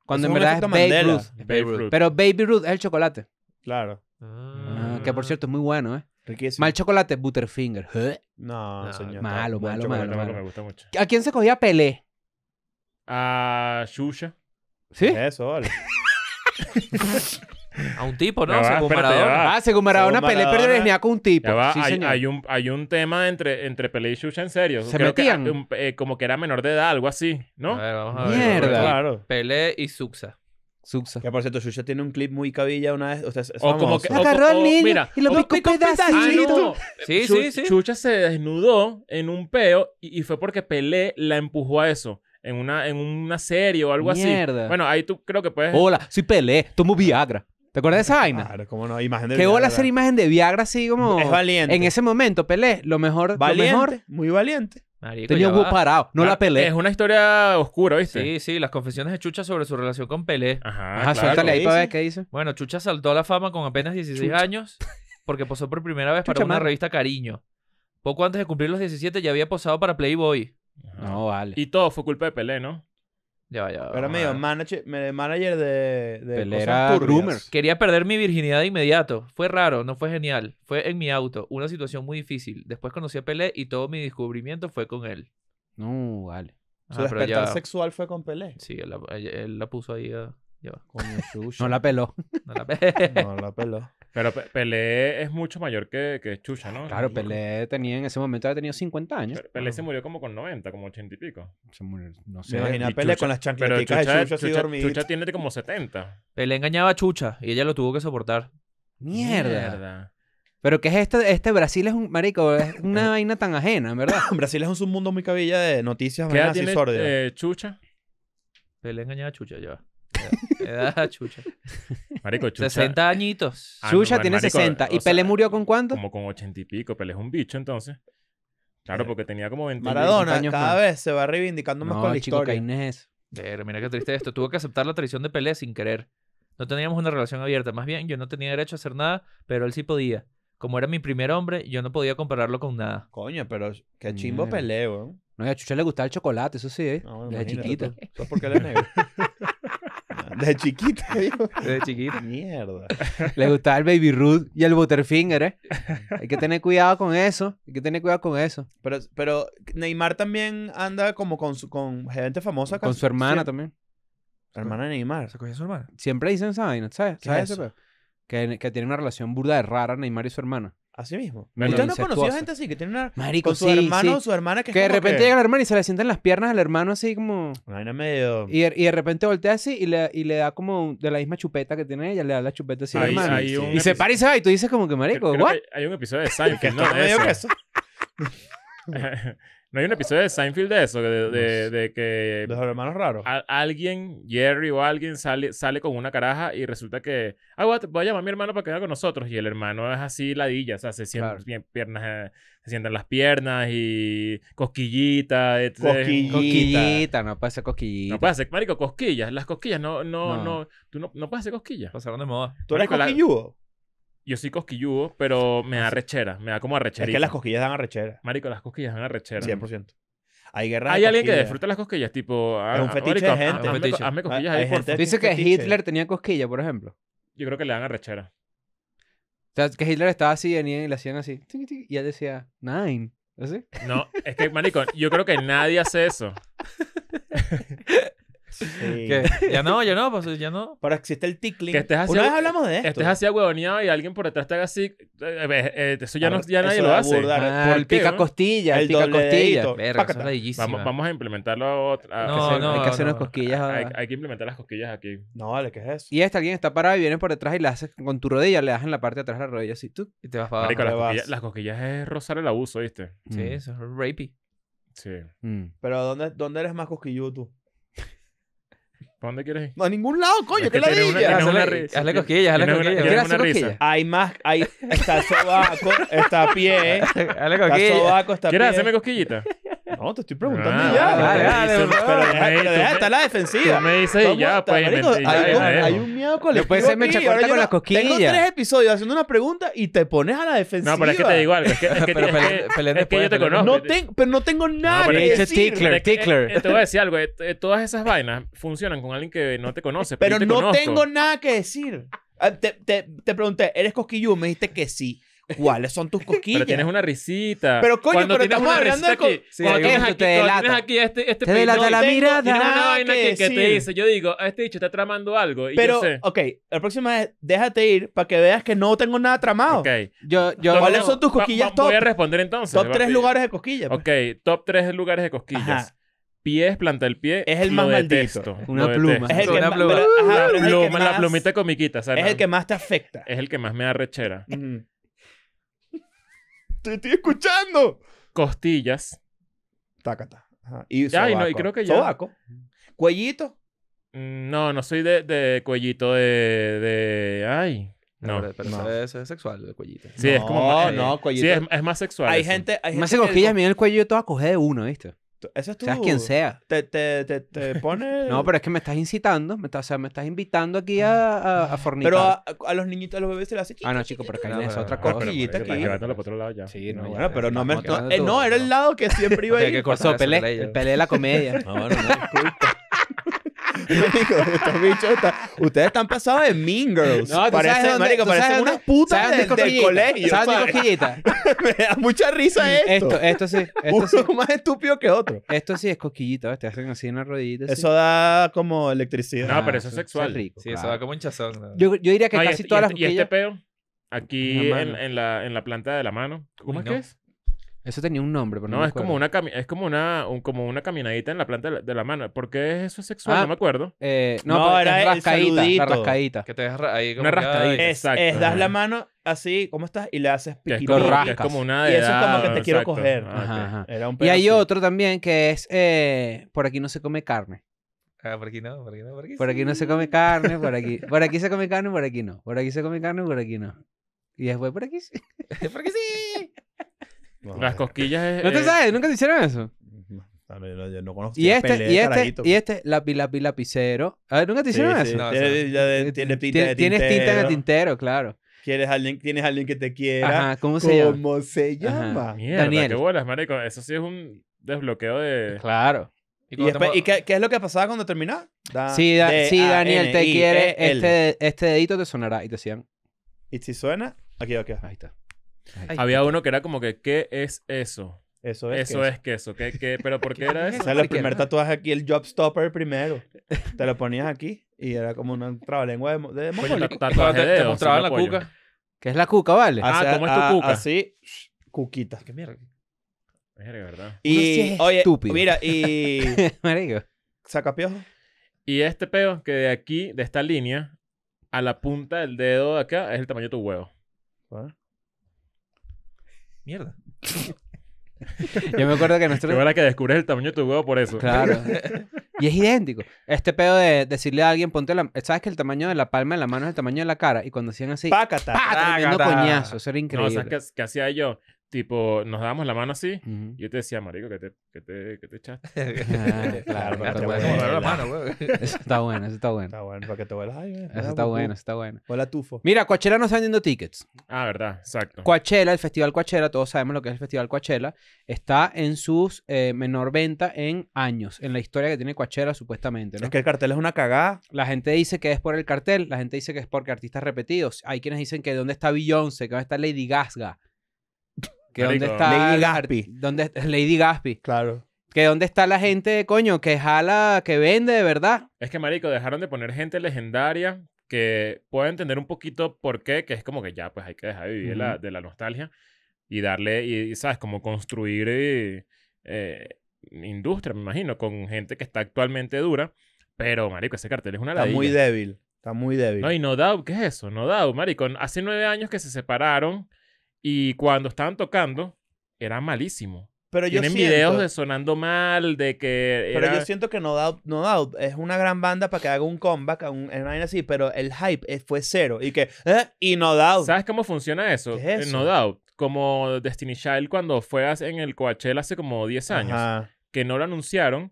S1: Cuando en verdad es Babe Ruth. Pero Baby Ruth es el chocolate. Claro. Ah, que por ah. cierto es muy bueno, ¿eh? Riquísimo. Mal chocolate, Butterfinger. ¿Eh? No, señor. Malo, malo, malo, malo, Me gusta mucho. ¿A quién se cogía Pelé?
S3: A Xuxa. ¿Sí? Eso, vale. [LAUGHS] A un tipo, ¿no? se comparaba. Ah, según Maradona, una Pelé pero perdió con un tipo. Sí, hay, hay un, hay un tema entre, entre Pelé y Xuxa, en serio. ¿Se metían? Eh, como que era menor de edad, algo así, A ¿no? ver, vamos a ver. Mierda. Claro. Pelé y Xuxa.
S2: Xuxa. Que por cierto, Xuxa tiene un clip muy cabilla una vez. O, sea, es O como que- Agarró al niño mira, y lo más
S1: picó ah,
S2: Sí, sí, sí.
S3: Xuxa se desnudó en un peo y, y fue porque Pelé la empujó a eso en una, en una serie o algo así. Bueno, ahí tú creo que puedes. Hola, soy
S1: Pelé, tomo Viagra. ¿Te acuerdas de esa vaina?
S2: Claro, cómo no, imagen de
S3: Que Viagra. hola ser
S1: imagen de Viagra así como. Es valiente. En ese momento, Pelé, lo mejor. Valiente.
S2: muy valiente. Tenía un parado, no
S1: la ah, pelé.
S3: Es una historia
S4: oscura, ¿viste? Sí, sí, las confesiones de Chucha sobre su relación con Pelé. Ajá, Ajá, ahí para ver qué dice. Bueno, Chucha saltó a la fama con apenas 16 años porque posó por primera vez [LAUGHS] para una revista Cariño. Poco antes de cumplir los 17 ya había posado para Playboy. No, vale. Y todo fue culpa de Pelé, ¿no? Ya, ya. Pero medio
S2: manager, manager de, de Pelé era
S4: Quería perder mi virginidad de inmediato. Fue raro, no fue genial. Fue en mi auto, una situación muy difícil. Después conocí a Pelé y todo mi descubrimiento fue con él.
S1: No,
S3: vale. Su despertar sexual fue con Pelé. Sí, él él la puso ahí a...
S4: [LAUGHS]
S1: No la peló. No la [LAUGHS]
S3: [LAUGHS] peló. Pero Pelé es mucho mayor que, Chucha, ¿no? Claro, Pelé tenía en ese momento, había tenido 50 años. Pero Pelé se ah. murió como con 90, como 80 y pico. Se no sé. imagina Pelé con las Chucha, tiene como 70.
S4: Pelé engañaba a Chucha y ella lo tuvo que soportar.
S1: Mierda.
S4: Pero que es este?
S2: Este Brasil es un marico, es una vaina tan ajena, ¿verdad? Brasil es un submundo muy cabilla de noticias
S4: ¿Qué edad Chucha? Eh, Pelé engañaba a Chucha, ya. Edad chucha.
S2: Marico, chucha. 60 añitos. Ah, chucha tiene 60. ¿Y Pele
S3: murió con cuánto? Como con 80 y pico. Pelé es un bicho entonces. Claro, eh, porque tenía como 20 Maradona cada
S2: vez se va reivindicando más con la chico historia.
S3: Inés Pero mira qué triste esto. Tuvo que aceptar la traición de Pele sin querer.
S4: No teníamos una relación abierta. Más bien, yo no tenía derecho a hacer nada, pero él sí podía. Como era mi primer hombre, yo no podía compararlo con nada. Coño, pero qué chimbo Pelé, weón.
S1: No, a Chucha le gustaba el chocolate, eso sí, ¿eh? No, chiquito. es porque él negro. Desde chiquita,
S2: [LAUGHS] chiquita. Mierda. Le
S1: gustaba el Baby Ruth y el Butterfinger, ¿eh? Hay que
S2: tener cuidado con eso. Hay que tener cuidado con eso. Pero, pero Neymar también anda como con, con gente famosa. Con su hermana también. hermana de Neymar. Se su hermana. Siempre
S1: dicen ¿sabes? ¿Sabes eso? Que, que tiene una relación burda de rara Neymar y su hermana. Así mismo. Menos ¿Usted no ha a gente así que tiene una. Marico, con su hermano o su hermana que. Que de repente llega la hermano y se le sientan las piernas al hermano así como. Vaina medio. Y, de repente voltea así y le, y le da como de la misma chupeta que tiene ella, le da la chupeta así al hermano. y se para y se
S3: va y tú dices como que marico, ¿what? hay un episodio de [LAUGHS] que ¿no? Medio que eso. [LAUGHS] [LAUGHS] No hay un episodio de Seinfeld de eso, de, de, pues, de que... Los hermanos raros. alguien, Jerry o alguien, sale, sale con una caraja y resulta que... Ah, voy a, llamar a mi hermano para que venga con nosotros. Y el hermano es así ladilla, o sea, se sientan, piernas, eh, se sientan las piernas y cosquillita. Cosquillita, no puede ser cosquillita. No puede ser, marico, cosquillas. Las cosquillas no, no, no, tú no, no puedes hacer cosquillas. ¿dónde de moda. ¿Tú eres cosquilludo? yo soy cosquilludo, pero me da rechera, me da como arrechera. Es que las cosquillas dan arrechera. Marico, las cosquillas dan arrechera. 100%. Hay guerra Hay alguien que disfruta las cosquillas, tipo... Ah, es un fetiche de gente. Hazme, ah, cosquillas ahí, Dice que Hitler
S1: tenía cosquillas,
S3: por ejemplo. Yo creo que le dan arrechera. O sea, que Hitler estaba así, y le hacían así. Y él decía,
S1: nine. No,
S3: es que, marico, yo creo que nadie hace eso. [LAUGHS] [LAUGHS] ya no, ya no, pues ya no. Pero existe el tickling. Que estés así, Una vez hablamos de esto. Estés así huevoneado y alguien por detrás te haga así. Eh, eh, eso ya, no, ya nadie lo hace. Ah, el pica costillas costilla, el, pica Vamos, vamos a implementarlo otra. Hay que hacer- unas cosquillas. Hay, que implementar las cosquillas aquí. No, vale, ¿qué es eso? Y
S1: esta alguien está parado y viene por detrás y le haces con tu rodilla, le das en la parte de atrás de la rodilla así tú. Y te vas para abajo. las,
S3: cosquillas, es rozar el abuso, ¿viste? Sí, mm. eso es rapey. Sí. Pero ¿dónde, ¿dónde eres más cosquilludo tú? ¿Para dónde quieres ir? No, a ningún lado, coño, que, que la diga. Hazle, hazle cosquillas, hazle cosquillas. Una, hacer cosquillas? Hay más,
S2: hay, está sobaco, [LAUGHS] está pie. Hazle cosquillas. Está sobaco, está ¿Quieres hacerme
S3: cosquillita? [LAUGHS] No, te estoy preguntando ah, ya. pero está la defensiva. Tú me dice y ya, pues, pues. hay, un
S2: miedo colectivo. Después se me echa con las cosquillas. Tengo tres episodios haciendo una pregunta y te pones a la defensiva. No, pero es que te da igual. Es que, [LAUGHS] yo te conozco. No pero no tengo nada que decir. Tickler, eh, tickler. Eh, te voy a
S3: decir algo. Eh, todas esas vainas funcionan con alguien que no te conoce. Pero, no tengo nada
S2: que decir. Ah, te, pregunté, ¿eres cosquillú? Me dijiste que sí. ¿Cuáles son tus
S3: cosquillas? [LAUGHS] Pero tienes una risita. Pero coño, pero estamos hablando de cuando, tienes aquí, te cuando aquí este,
S2: este Te la mirada. tienes una vaina que, te dice,
S3: yo digo, este dicho está tramando algo y Pero, yo sé.
S2: ok, la próxima vez déjate ir para que veas que no tengo nada tramado. Ok. Yo, ¿Cuáles son tus cosquillas top? Voy a responder
S3: entonces. Top tres lugares de cosquillas. Pues. Ok, top tres lugares de cosquillas. Pies, planta el pie. Es el lo más maldito. Una pluma. Es el que Una más, pluma. Pluma, la plumita comiquita. Es el que más te afecta. es el que más me da rechera. ¡Te estoy escuchando! Costillas. Tácata. Y, ya, y, no, creo que ya. Sobaco. Cuellito. Mm, no, no soy de, de cuellito de, de. Ay. No, pero, no.
S4: Eso es sexual de cuellito. Sí, es como no no, eh, cuellito.
S3: Sí, es, es, más
S1: sexual. Hay gente, hay más de cosquillas, el... el cuello yo a coger uno, ¿viste? Ese es Seas quien sea.
S2: Te, te, te, te [LAUGHS] pone... no, pero
S1: es que me estás incitando, me estás, o sea, me estás invitando aquí a,
S2: a, fornicar. Pero a, los niñitos, a los bebés se les hace Ah, no, chico, pero que ah, no, es otra cosa. Pero, pero, aquí. por otro lado ya. Sí, no, bueno, pero no me... Eh, no, era el lado que siempre [LAUGHS] iba a ir. que pelé, el pelé de la comedia. [LAUGHS] Ah, no, no, no, disculpa. [LAUGHS] ustedes están pasados de mean girls. No, parecen, sabes unas putas del, colegio. [LAUGHS] Me da mucha risa esto. Esto, esto sí, esto es [LAUGHS] más estúpido que otro. Esto sí es cosquillita, te hacen así Una rodillita Eso da como electricidad. No, pero eso es sexual. Sí,
S3: eso da como un Yo, diría que casi este, todas las cosquillas este, Y este peo, aquí En la planta de la mano. ¿Cómo es que es?
S1: Eso tenía un nombre, pero no, no es como
S3: una es como una como una caminadita en la planta de la, mano. ¿Por qué es eso sexual? Ah, no me acuerdo. Eh, no, era es rascadita, el la rascadita. Que te ahí como una rascadita. Es, exacto. es das la
S2: mano así, ¿cómo estás? Y le haces piquito. Es, como una de Y eso es como que te quiero coger.
S4: Ah, era un y hay
S1: otro también que
S2: es eh,
S1: por aquí no se come carne.
S4: Ah, por aquí no, por aquí no, por aquí. Por aquí no se come carne, por aquí. [LAUGHS]
S1: Por aquí se come carne, por aquí no. Por aquí se come carne, por aquí no. Y después por aquí sí. [LAUGHS] por aquí sí.
S2: Las cosquillas ¿No te eh, sabes?
S1: ¿Nunca te hicieron eso?
S2: yo, no conozco. Y este, y este, y
S1: este, lapicero. A ver, ¿nunca te hicieron eso? Sí. Eh, tiene Tienes tinta en el tintero, claro. ¿Quieres
S3: alguien, tienes alguien que te quiera. Ajá, ¿cómo
S1: se llama? ¿Cómo
S2: se llama? Daniel. Qué
S3: bolas, marico. Eso sí es un desbloqueo de. Claro. ¿Y, qué, qué, es lo que pasaba cuando terminaba? si sí,
S2: Daniel, te e, quiere. Este,
S3: este
S1: dedito te sonará y te decían. ¿Y si suena? Aquí, aquí. Ahí está.
S3: Había uno que era como que, ¿qué es eso? Eso es eso queso. Es queso. ¿Qué, qué? pero por qué, era eso? O sea, el primer
S2: tatuaje aquí, el job stopper primero. [LAUGHS] Te lo ponías aquí y era como una trabalengua de, de mojón te, te la cuca. ¿Qué es la cuca, vale? Ah, ¿cómo es tu cuca? Así, cuquita. Qué mierda. Mierda, ¿verdad? Y, oye, estúpido. mira, y... [LAUGHS] Marico. Saca piojo.
S3: Y este peo que de aquí, de esta línea, a la punta del dedo de acá, es el tamaño de tu huevo. ¿Cuál? Ah mierda. [LAUGHS] Yo me acuerdo que nosotros. la que descubres el tamaño de tu huevo por eso.
S1: Claro. [LAUGHS] Y es idéntico. Este pedo de decirle a alguien, ponte la. ¿Sabes que el tamaño de la palma de la mano es el tamaño de la cara? Y cuando hacían así. ¡Pácata! ¡Pácata! coñazo. Eso era increíble. No,
S3: ¿sabes qué, hacía yo? tipo, nos dábamos la mano así, y yo te decía, marico, que te, que te, que te echaste. [LAUGHS] Ah, claro, te la mano, güey. Eso está
S4: bueno, eso está bueno. Está bueno, para que te vuelvas. ahí,
S3: Eso está
S2: bueno, eso está bueno. Hola, tufo.
S1: Mira, Coachella no está vendiendo tickets. Ah, verdad, exacto. Coachella, el Festival Coachella, todos sabemos lo que es el Festival Coachella, está en sus eh, menor venta en años, en la historia que tiene Coachella, supuestamente, ¿no? Es que el cartel es una cagada. La gente dice que es por el cartel, la gente dice que es porque artistas repetidos. Hay quienes dicen que dónde está Beyoncé, que dónde está Lady Gaga.
S3: Que dónde está Lady
S4: Gaspi.
S1: Dónde, Lady Gaspi. Claro. Que dónde está la gente, coño, que jala, que vende de verdad.
S3: Es que, marico, dejaron de poner gente legendaria que pueda entender un poquito por qué, que es como que ya, pues hay que dejar de vivir la, de la nostalgia y darle, y, ¿sabes? Como construir eh, industria, me imagino, con gente que está actualmente dura. Pero, marico, ese cartel es una Está muy débil,
S2: está muy débil. No, y
S3: No Doubt, ¿qué es eso? No Doubt, marico. Hace nueve años que se separaron y cuando estaban tocando, era malísimo. Pero yo Tienen videos de sonando mal, de que. Pero yo
S2: siento que No Doubt, es una gran banda para que haga un comeback, en así, pero el hype
S3: eh, fue cero. Y que. ¿eh? Y No Doubt. ¿Sabes cómo funciona eso? Eh, no Doubt. Como Destiny Child cuando fue en el Coachella hace como 10 años, que no lo anunciaron.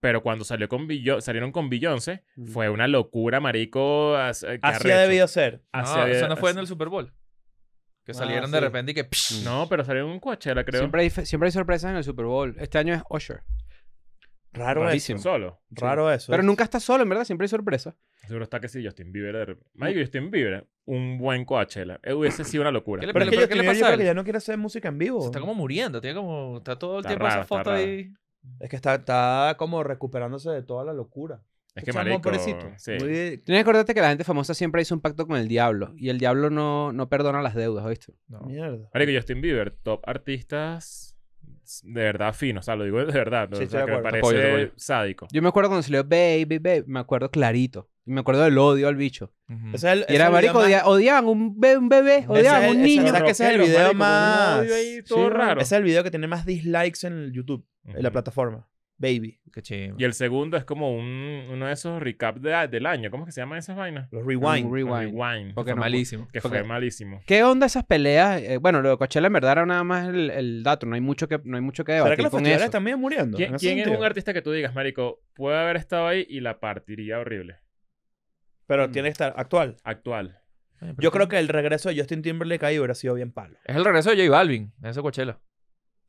S3: Pero cuando salió con Billo, salieron con Beyoncé, mm. fue una locura, marico. Eh, así ha ser. no, ah, eso no fue en el Super Bowl.
S4: Que ah, salieron de repente y que... No,
S3: pero salieron en Coachella, creo. Siempre
S1: hay, siempre sorpresas en el Super Bowl. Este año es Usher. Raro eso. Solo. Raro eso. Pero nunca está solo, en verdad. Siempre hay sorpresas.
S3: Seguro está que sí, Justin Bieber. Justin Bieber, un buen Coachella. Eh, hubiese sido una locura. ¿Qué le, pero es que ya
S4: no quiere hacer
S2: música en vivo. Se está como muriendo. Tiene como... Está todo el tiempo esa foto ahí.
S3: Es que está, está
S2: como recuperándose de toda la locura. Es que marico, pobrecito.
S1: Tienes que acordarte que la gente famosa siempre hizo un pacto con el diablo. Y el diablo no, no perdona las deudas, ¿oíste?
S3: No. Mierda. Marico, Justin Bieber, top artistas de verdad fino, o sea, lo digo de verdad, sí, o sea, parece sádico. Yo
S1: me acuerdo cuando salió Baby Baby, me acuerdo clarito. Y me acuerdo del odio al bicho.
S2: y era marico, odia,
S1: odiaban un bebé, odiaban un niño. Es, que ese es el video más...
S2: raro. es el video que tiene más dislikes en YouTube, en la plataforma. Baby.
S3: Y el segundo es como uno de esos recap del año. ¿Cómo es que se llaman esas vainas? Los rewind. rewind. Porque malísimo. Que malísimo.
S1: ¿Qué onda esas peleas? Eh, bueno, lo de Coachella en verdad era nada más el, dato. No hay mucho que, no hay mucho que debatir los medio muriendo? ¿Quién, es un
S3: artista que tú digas, marico, puede haber estado ahí y la partiría horrible? Pero mm. tiene que estar actual. Actual.
S2: Yo creo que el regreso de Justin Timberlake ahí hubiera sido bien palo.
S3: Es el regreso de J Balvin
S2: en ese Coachella.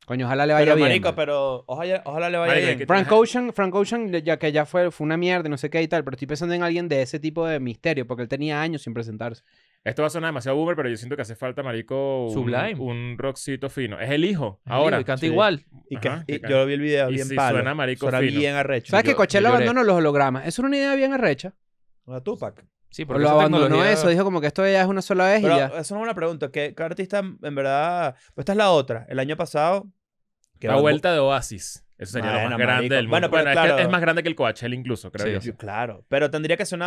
S2: Coño, ojalá le vaya pero, bien. Marico, pero ojalá, ojalá le vaya bien. Frank Ocean,
S1: Frank Ocean, ya que ya fue, fue una mierda, no sé qué y tal, pero estoy pensando en alguien de ese tipo de misterio, porque él tenía
S3: años sin presentarse. Esto va a sonar demasiado boomer, pero yo siento que hace falta, marico, un, Sublime. un rockcito fino. Es el hijo, ahora. y canta igual. Y, Ajá, yo vi el video y bien si suena marico suena fino. bien arrecho. ¿Sabes que Coachella abandonó
S1: los hologramas? Es una idea bien arrecha.
S2: Una Tupac.
S3: Sí, pero lo
S1: abandonó eso, dijo como que esto ya es una sola vez pero y ya.
S2: Eso no es una pregunta, ¿qué, artista en verdad? Pues esta es la otra. El año pasado la vuelta de
S3: Oasis. Eso sería lo más grande del mundo. Bueno, pero es, más grande que el
S2: Coachella incluso, creo sí, yo. Claro, pero tendría que ser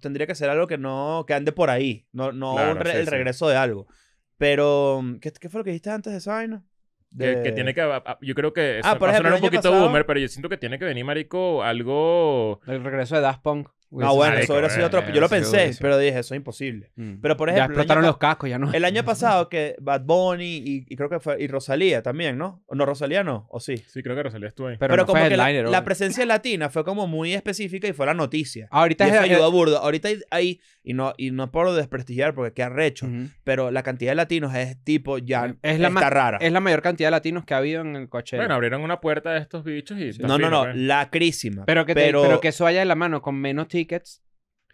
S2: tendría que ser algo que no que ande por ahí, no, no el regreso de algo. Pero ¿qué, ¿qué, fue lo que dijiste antes de esa Que, tiene que yo creo que ah, por va a sonar un poquito boomer,
S3: pero yo siento que tiene que venir marico algo el regreso de Daft Punk. Ah, bueno, eso hubiera sido otro. Yo lo pensé, pero
S2: dije, eso es imposible. Mm. Pero por ejemplo. Ya explotaron los cascos, ya no. El año pasado que Bad Bunny y, creo que fue. Y Rosalía también, ¿no? No, Rosalía no, o sí. Sí, creo que Rosalía estuvo ahí. Pero, como la, presencia latina fue como muy específica y fue la noticia. Ah, ahorita es. Eso burdo. Ahorita hay. Y no, y no puedo desprestigiar porque qué arrecho. Pero la cantidad de latinos es tipo ya. Es la está rara. Es la mayor cantidad de latinos que ha habido en el coche. Bueno,
S3: abrieron una puerta de estos bichos y. No, no, no. Pues. La
S2: crísima. Pero que, que
S1: eso vaya de la mano con menos tickets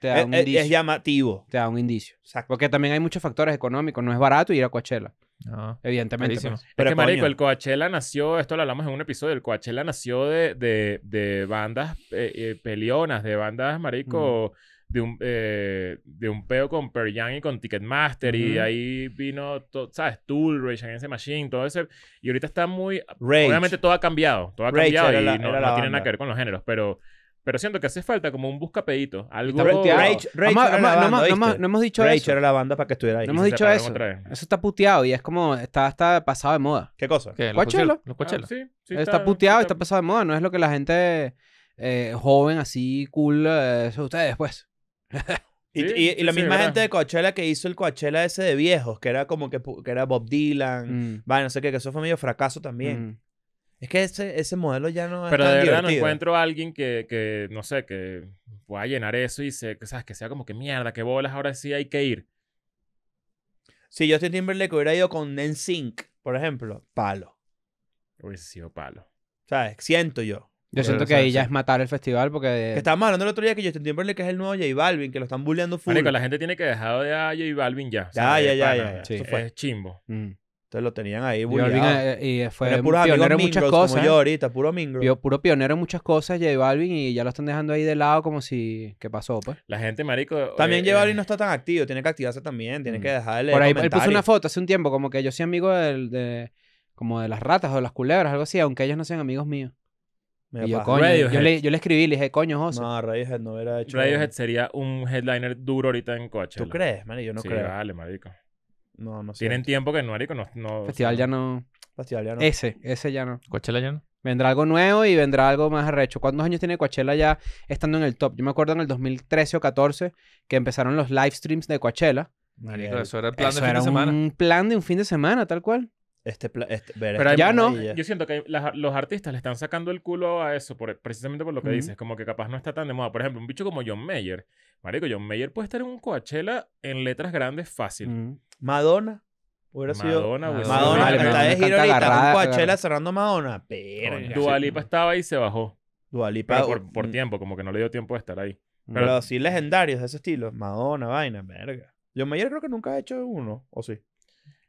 S1: te da es, un indicio.
S2: llamativo.
S1: Te da un indicio. Porque también hay muchos factores económicos. No es barato ir a Coachella. Evidentemente. Pues. Pero marico, el
S3: Coachella nació, esto lo hablamos en un episodio, el Coachella nació de, de, de bandas eh, eh peleonas, de bandas, marico, mm. de, un, eh, de un peo con Per Young y con Ticketmaster, y ahí vino, ¿sabes? Tool, Rage Against Machine, todo ese. Y ahorita está muy... Obviamente todo ha cambiado, todo ha cambiado y la, no tiene nada que ver con los géneros, pero... Pero siento que hace falta como un buscapedito. Algo. no, hemos dicho eso. era la banda para que estuviera ahí. No hemos dicho eso. Eso
S1: está puteado y es como. Está está pasado de moda. ¿Qué cosa? ¿Qué, los Coachella. Ah, está, puteado está... pasado de moda. No es lo que la gente
S2: eh, joven, así, cool, es eh, ustedes, pues. y, la misma gente de Coachella que hizo el Coachella ese de viejos, que era como que, era Bob Dylan, bueno, mm. no sé qué, que eso fue medio fracaso también. Mm. Es que ese, ese modelo ya no Pero es tan de verdad no encuentro
S3: a alguien que, no sé, que pueda llenar eso y se, que, ¿sabes? que sea como que mierda, que bolas, ahora sí hay que ir. Si Justin Timberlake hubiera ido con NSYNC, por
S2: ejemplo, palo. Hubiese sido palo. ¿Sabes? Siento yo. Yo siento que ahí ya es matar el festival porque... está estábamos hablando el otro día que Justin Timberlake es el nuevo J Balvin, que lo están bulleando full. la gente
S3: tiene que dejar de a J Balvin ya. Ya, ya, ya, ya, Eso fue. Es chimbo. Mm. Entonces lo tenían ahí eh, Y, eh, fue pionero en muchas cosas. yo
S1: ahorita, puro mingro. puro pionero en muchas cosas, J Balvin, y ya lo están dejando ahí de lado como si... ¿Qué pasó, pues? La gente, marico... También
S2: lleva eh, J Balvin no está tan activo. Tiene que activarse también. Tiene que mm. dejarle Por ahí él puso una
S1: foto hace un tiempo como que yo soy amigo de... Como de las ratas o de las culebras, algo así. Aunque ellos no sean amigos míos. Y yo,
S3: yo, le, yo, le, escribí, le dije, coño, José. No, Radiohead no hubiera hecho... Radiohead sería un headliner duro ahorita en coche. ¿Tú crees, man? Yo no sí, creo. vale, marico. No, no sé. Tienen tiempo que no, Arico, no... Festival ya no... Festival ya no.
S1: Ese, ese ya no. Coachella ya no. Vendrá algo nuevo y vendrá algo más arrecho. ¿Cuántos años tiene Coachella ya estando en el top? Yo me acuerdo en el 2013 o 14 que empezaron los live streams de Coachella. eso era eh, plan de fin de semana. Un plan de un fin de semana, tal cual este,
S2: este Pero este ya no. Yo
S3: siento que los artistas le están sacando el culo a eso, precisamente por lo que dices, como que capaz no está tan de moda. Por ejemplo, un bicho como John Mayer. Marico, John Mayer puede estar en un Coachella en letras grandes fácil.
S2: Madonna.
S3: Hubiera sido... Madonna, está un Coachella cerrando Madonna. Dualipa estaba ahí y se bajó. Dualipa. Por, mm. tiempo, como que no le dio tiempo de estar ahí. Mm. Pero, Pero sí legendarios de ese estilo. Madonna, vaina,
S2: verga. John Mayer creo que nunca ha hecho uno, ¿o sí?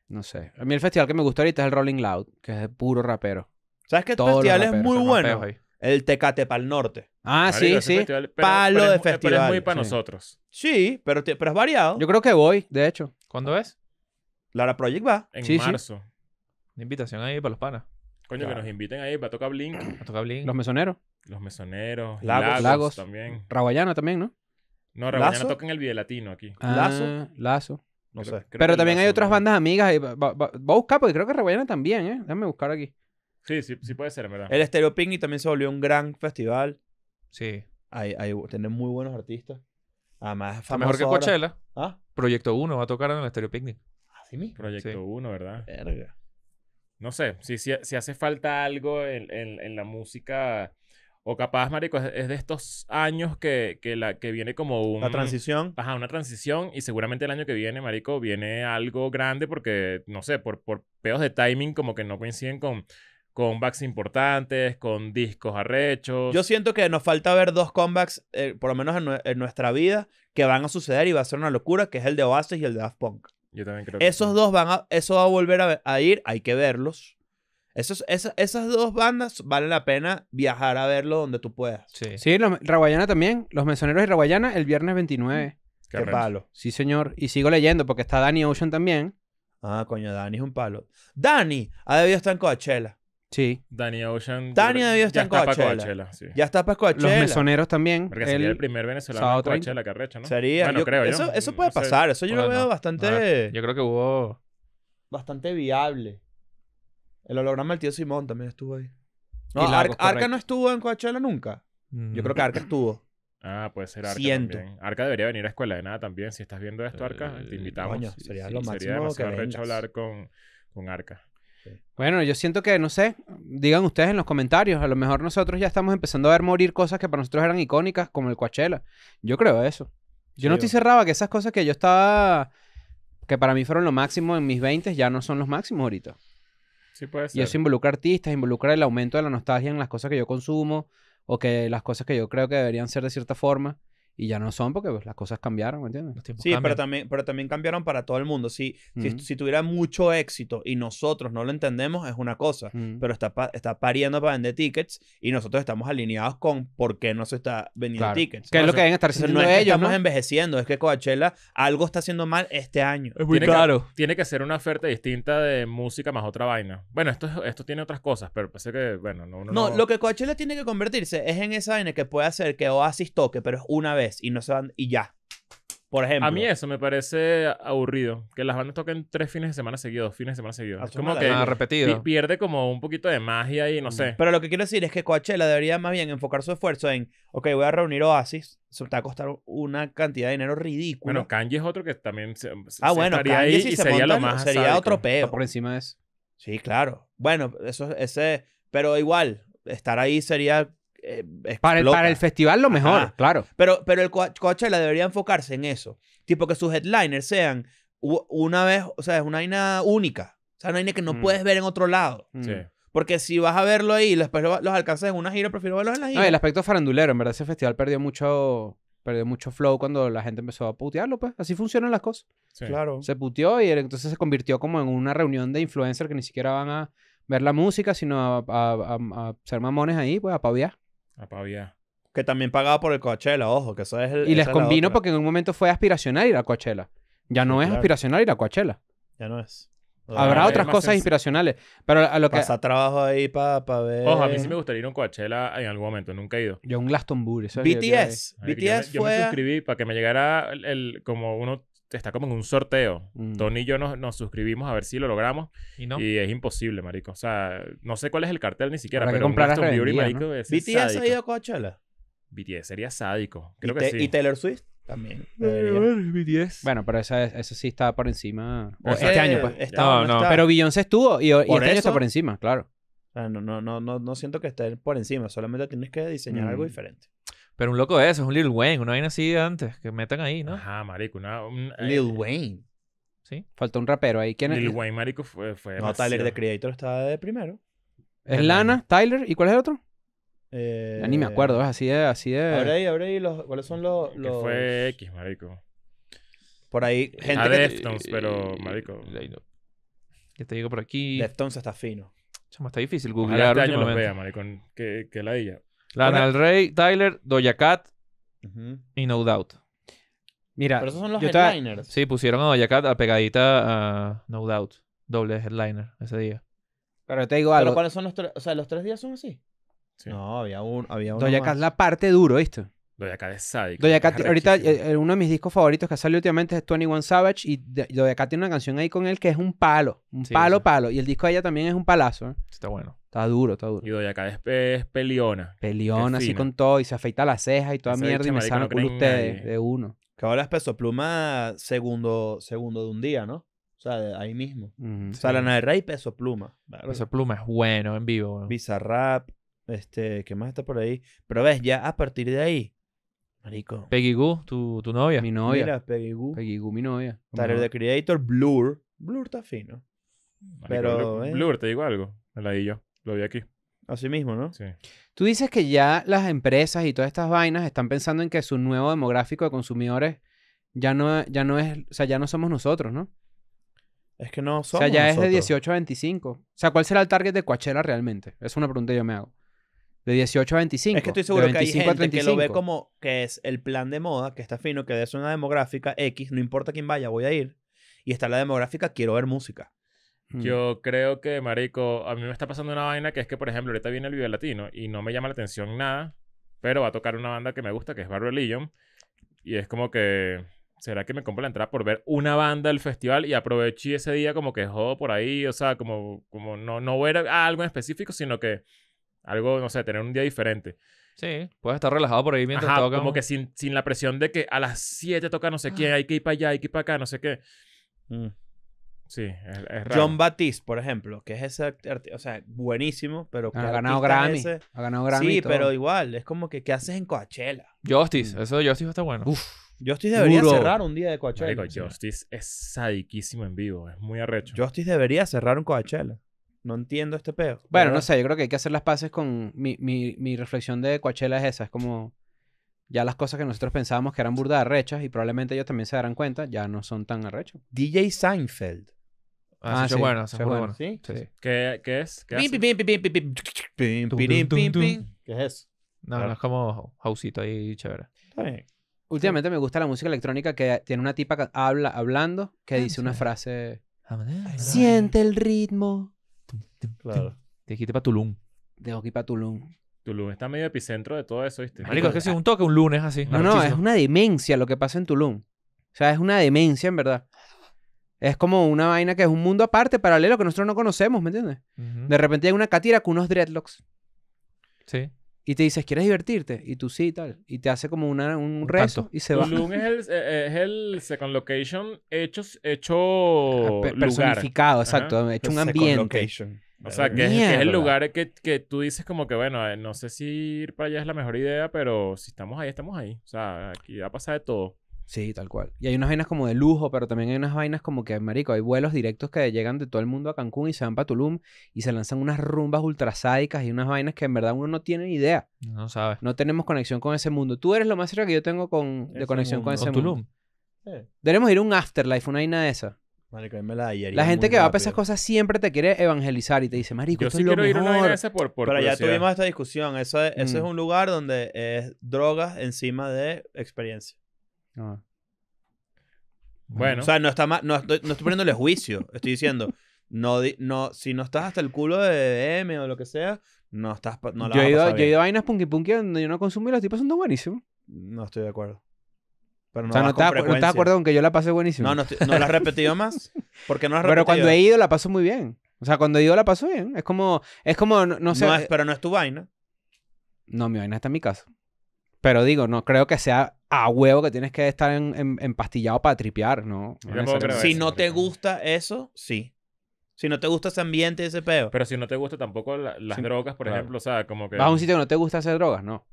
S2: No sé. A mí el festival que me gusta ahorita es el Rolling Loud, que es de puro rapero. ¿Sabes qué Todos festival es muy bueno? El Tecate Pal Norte. Ah, sí, sí. Palo de festival. Pero es muy para nosotros. Sí, pero, es variado. Yo creo que voy, de hecho. ¿Cuándo es? Lara Project va. En marzo.
S3: Sí. Una invitación ahí para los panas. Coño, que nos inviten ahí para tocar Blink. [CLEARS THROAT] A tocar Blink. Los mesoneros. Los mesoneros. Lagos. Lagos, también.
S4: Raguayana también, ¿no?
S1: No, Raguayana toca en el
S3: vie Latino aquí. Lazo. Ah, Lazo. Pero también
S1: hay otras bandas amigas. Y va, a buscar porque creo que Reguayana también, ¿eh? Déjame buscar aquí. Sí, sí, sí puede ser, verdad. El
S2: Stereo Picnic también se volvió un gran festival. Sí. Hay, hay, tienen muy buenos artistas. Además, Está mejor que Coachella.
S4: ¿Ah? Proyecto 1 va a tocar en el Stereo Picnic. Así mismo. Proyecto
S3: 1, ¿verdad? Verga. No sé, si, si, si hace falta algo en, en, en la música o capaz, marico, es de estos años que, que, la, que viene como una transición. Ajá, una transición. Y seguramente el año que viene, marico, viene algo grande porque, no sé, por, por pedos de timing como que no coinciden con, con importantes, con discos arrechos. Yo siento
S2: que nos falta ver dos comebacks, eh, por lo menos en, nuestra vida, que van a suceder y va a ser una locura, que es el de Oasis y el de Daft Punk. Yo también creo Esos dos van a... Eso va a volver a, a ir, hay que verlos esas, esas dos bandas vale la pena viajar a verlo donde tú puedas. Sí, sí
S1: los, Raguayana también. Los Mesoneros y Raguayana el viernes 29. Mm, qué, palo.
S2: Sí, señor. Y sigo leyendo porque está Danny Ocean también. Ah, coño, Danny es un palo. Danny
S3: ha debido estar en Coachella. Sí. Danny Ocean. Danny ha debido estar en Coachella. Ya está para Coachella. Los mesoneros también. Porque sería el, primer venezolano en Coachella, que ¿no? Sería. Bueno, creo eso,
S2: yo. Eso puede pasar. Eso yo lo veo bastante... yo creo que hubo... Bastante viable. El holograma del tío Simón también estuvo ahí. No, Arca no estuvo en Coachella nunca.
S3: Yo creo que Arca estuvo. Ah, puede ser Arca. Arca debería venir a Escuela de Nada también. Si estás viendo esto, Arca, te eh, invitamos. sería lo máximo. demasiado hablar con, Arca.
S1: Bueno, yo siento que, no sé, digan ustedes en los comentarios. A lo mejor nosotros ya estamos empezando a ver morir cosas que para nosotros eran icónicas, como el Coachella. Yo creo eso. Yo no te cerrado que esas cosas que yo estaba. que para mí fueron lo máximo en mis 20 ya no son los máximos ahorita. Y eso involucra artistas, involucra el aumento de la nostalgia en las cosas que yo consumo o que las cosas que yo creo que deberían ser de cierta forma y ya no son porque pues, las cosas cambiaron, ¿me entiendes? Sí, pero
S2: también, pero también cambiaron para todo el mundo. Si, si, tuviera mucho éxito y nosotros no lo entendemos, es una cosa, pero está, está pariendo para vender tickets y nosotros estamos alineados con
S3: por qué no se está vendiendo tickets. ¿Qué es lo que deben estar haciendo Es estamos
S2: envejeciendo, es que Coachella algo está haciendo mal este año. muy claro.
S3: tiene que ser una oferta distinta de música más otra vaina. Bueno, esto, esto tiene otras cosas, pero parece que, bueno, no. No, lo
S2: que Coachella tiene que convertirse es en esa vaina que puede hacer que Oasis toque, pero es una vez y no se van y ya. Por ejemplo. A mí eso
S3: me parece aburrido. Que las bandas toquen tres fines de semana seguidos, fines de semana seguidos. Es como que ah, repetido. pierde como un poquito de magia y no mm. sé.
S2: Pero lo que quiero decir es que Coachella debería más bien enfocar su esfuerzo en, ok, voy a reunir Oasis. Eso te va a costar una cantidad de dinero ridículo Bueno, Kanye es
S3: otro que también se, ah, bueno, estaría ahí y sería lo más Sería otro
S2: peo. por encima de eso. Sí, claro. Bueno, eso ese... Pero igual, estar ahí sería eh, para, el, para, el, festival lo mejor, claro. Pero, pero el Coachella debería enfocarse en eso. Tipo que sus headliners sean una vez, o sea, es una vaina única. O sea, una vaina que no mm. puedes ver en otro lado. Mm. Porque si vas a verlo ahí y después los alcanzas en una gira, prefiero verlos en la gira. el aspecto
S1: farandulero, en verdad, ese festival perdió mucho, perdió mucho flow cuando la gente empezó a putearlo, pues. Así funcionan las cosas. Claro. Se puteó y entonces se convirtió como en una reunión de influencers que ni siquiera van a ver la música, sino a, a ser mamones ahí, pues, a paviar.
S2: Que también pagaba por el Coachella, ojo, que eso es el. Y les combino
S1: porque en un momento fue aspiracional ir a Coachella. Ya no es aspiracional ir a Coachella.
S2: Ya no es. Habrá otras cosas inspiracionales. Pero a lo que. Pasa trabajo
S3: ahí para ver. Ojo, a mí sí me gustaría ir a un Coachella en algún momento. Nunca he ido. Yo a un Glastonbury.
S2: BTS. BTS
S3: yo me, fue... suscribí para que me llegara como uno está como en un sorteo. Mm. Tony y yo nos, suscribimos a ver si lo logramos. Y, es imposible, marico. O sea, no sé cuál es el cartel ni siquiera, pero comprar Aston Beauty, marico, ¿BTS ha ido a Coachella? BTS sería sádico. ¿Y, Taylor Swift? También.
S4: Bueno,
S2: pero esa, eso sí está por encima.
S3: este año, pues. no, no, Pero Beyoncé estuvo
S1: y, y este año está por
S2: encima, claro. Ah, o no, no, no, no, siento que esté por encima. Solamente tienes que diseñar algo mm. diferente.
S4: Pero un loco de eso, es un Lil Wayne, una vaina así de antes, que metan ahí, ¿no? Ajá, marico, eh, Lil Wayne. Sí. Falta un rapero ahí.
S1: ¿Quién es? Lil Wayne, marico, fue... No, Tyler, de Creator
S2: estaba de primero. Es Lana, Tyler. ¿Y cuál es el otro? Eh, ni me acuerdo,
S1: es así de. Así
S2: Abre ahí, abre ahí. Los, ¿Cuáles son los...? Que fue
S3: X, marico. Por ahí, gente A que... pero, eh, marico. Ya eh, te digo por aquí. Deftones está fino. Chamo, está difícil Google googlear este año los vea, marico. Que, que la ella. Lana del
S4: Rey, Tyler, Doja Cat y No Doubt.
S2: Mira, Pero esos son los headliners.
S4: Sí, pusieron a Doja Cat a pegadita a No Doubt. Doble headliner ese día.
S2: pero te digo algo. ¿cuáles son los tres? O sea, los tres días son así. No, había un,
S1: había uno Doja Cat la parte duro, ¿viste?
S3: Doyacá es sádico. ahorita,
S1: eh, eh, uno de mis discos favoritos que ha salido últimamente es 21 Savage y Doyacá tiene una canción ahí con él que es un palo, un palo, palo. Y el disco de ella también es un palazo. ¿eh?
S3: Está bueno. Está duro, está duro. Y Doyacá es, peliona. Peliona, así con
S1: todo, y se afeita las cejas y toda mierda y me sale con ustedes de uno.
S2: Que ahora es peso pluma segundo, segundo de un día, ¿no? O sea, ahí mismo. Salana de Rey, Peso Pluma. Peso Pluma es bueno en vivo. Bizarrap, este, ¿qué más está por ahí? Pero ves, ya a partir de ahí, Peggy Goo, tu, novia. Mi novia. Mira, Peggy Goo. Peggy mi novia. Tyler, de Creator, Blur. Blur está fino. Pero, eh. Blur, te digo algo. Me la di yo. Lo vi aquí. Así mismo, ¿no? Sí. Tú dices que ya las empresas
S1: y todas estas vainas están pensando en que su nuevo demográfico de consumidores ya no, ya no es, o sea, ya no somos nosotros, ¿no? Es que no somos. O sea, ya es de 18 a 25. O sea, ¿cuál será el target de Coachera realmente? Es una pregunta que yo me hago. De 18 a 25. Es que estoy seguro que hay
S2: gente que lo ve como que es el plan de moda, que está fino, que es una demográfica X, no importa quién vaya, voy a ir. Y está la demográfica, quiero ver música. Hmm.
S3: Yo creo que, marico, a mí me está pasando una vaina que es que, por ejemplo, ahorita viene el video Latino y no me llama la atención nada, pero va a tocar una banda que me gusta, que es Barrio Legion. Y es como que, ¿será que me compro la entrada por ver una banda del festival y aproveché ese día como que jodo por ahí? O sea, como, como no, no ver algo en específico, sino que algo, no sé, tener un día diferente. Sí, puedes estar relajado por ahí mientras Ajá, Como que sin, sin la presión de que a las 7 toca no sé quién, ah. hay que ir para allá, hay que ir para acá, no sé qué. Mm. Sí, es, raro. John Batiste, por ejemplo, que es ese
S2: o sea, buenísimo, pero ha ganado Grammy. Ha ganado Grammy. Sí, pero igual, es como que ¿qué haces en Coachella?
S3: Justice, mm. eso de Justice está bueno. Uf. Justice debería cerrar un día de Coachella. Justice es sadiquísimo en vivo, es muy arrecho. Justice debería cerrar un Coachella
S1: no entiendo este pedo. Bueno, no sé, yo creo que hay que hacer las paces con mi, mi, mi reflexión de Coachella es esa, es como ya las cosas que nosotros pensábamos que eran burdas arrechas y probablemente ellos también se darán cuenta, ya no son tan arrechos. DJ Seinfeld. Ah, sí, ah, bueno, es Sí,
S3: qué es? ¿Qué pim, pim, pim, pim, pim, pim, ¿Qué es No, no es
S4: como Hausito ahí chévere. Está bien.
S1: Últimamente me gusta la música electrónica que tiene una tipa que habla hablando que ah, dice una frase. Ah, siente el ritmo. Claro. quité para Tulum. te que para Tulum. Tulum
S3: está medio epicentro de todo eso, ¿viste? Marico, es que si un ah. toque un lunes así. No,
S1: no, es una demencia lo que pasa en Tulum. O sea, es una demencia, en verdad. Es como una vaina que es un mundo aparte, paralelo, que nosotros no conocemos, ¿me entiendes? De repente hay una catira con unos dreadlocks. Sí. Y te dices, ¿quieres divertirte? Y tú sí, y tal. Y te hace como una, un reto y se va. es el,
S3: [LAUGHS] eh, es el second location hecho ah, Personificado, exacto. Hecho un ambiente. O sea, que es, el lugar que, que, tú dices como que, bueno, eh, no sé si ir para allá es la mejor idea, pero si estamos ahí, estamos ahí. O sea, aquí va a pasar de todo. Sí, tal cual.
S1: Y hay unas vainas como de lujo, pero también hay unas vainas como que, marico, hay vuelos directos que llegan de todo el mundo a Cancún y se van para Tulum y se lanzan unas rumbas ultrasádicas y unas vainas que en verdad uno no tiene ni idea. No sabes. No tenemos conexión con ese mundo. Tú eres lo más cerca que yo tengo con, de conexión con ese Tulum. Eh. mundo. ir a un afterlife, una vaina de esa.
S2: Marico, me la, la gente que va a
S1: esas cosas siempre te quiere evangelizar y te dice, Marico, yo esto es lo quiero mejor. ir a una ese por, Pero ya tuvimos
S2: esta discusión. Eso, es, eso es mm. un lugar donde es drogas encima de experiencia. Ah. Bueno. O sea, no, está no, estoy, poniéndole juicio. [LAUGHS] Estoy diciendo, no, no, si no estás hasta el culo de DM o lo que sea, no estás. la yo, he ido, yo he ido a vainas
S1: punky punky donde yo no consumo y la estoy pasando buenísimo.
S2: No estoy de acuerdo. Pero o sea, no estás de acuerdo con que yo la pasé buenísimo. No, no, la no has repetido más. [LAUGHS] Porque no Pero cuando he
S1: ido la paso muy bien. O sea, cuando he ido la paso bien. Es como, es como, no, sé.
S2: pero no es tu vaina.
S1: No, mi vaina está en mi casa. Pero digo, no creo que sea a huevo que tienes que estar en, en, empastillado para tripear, ¿no? si no
S2: te gusta eso, sí. Si no te gusta ese ambiente, ese peo. Pero si no te gusta
S3: tampoco las drogas, por ejemplo, o sea, como que... Vas a un sitio que
S2: no te gusta hacer drogas, ¿no?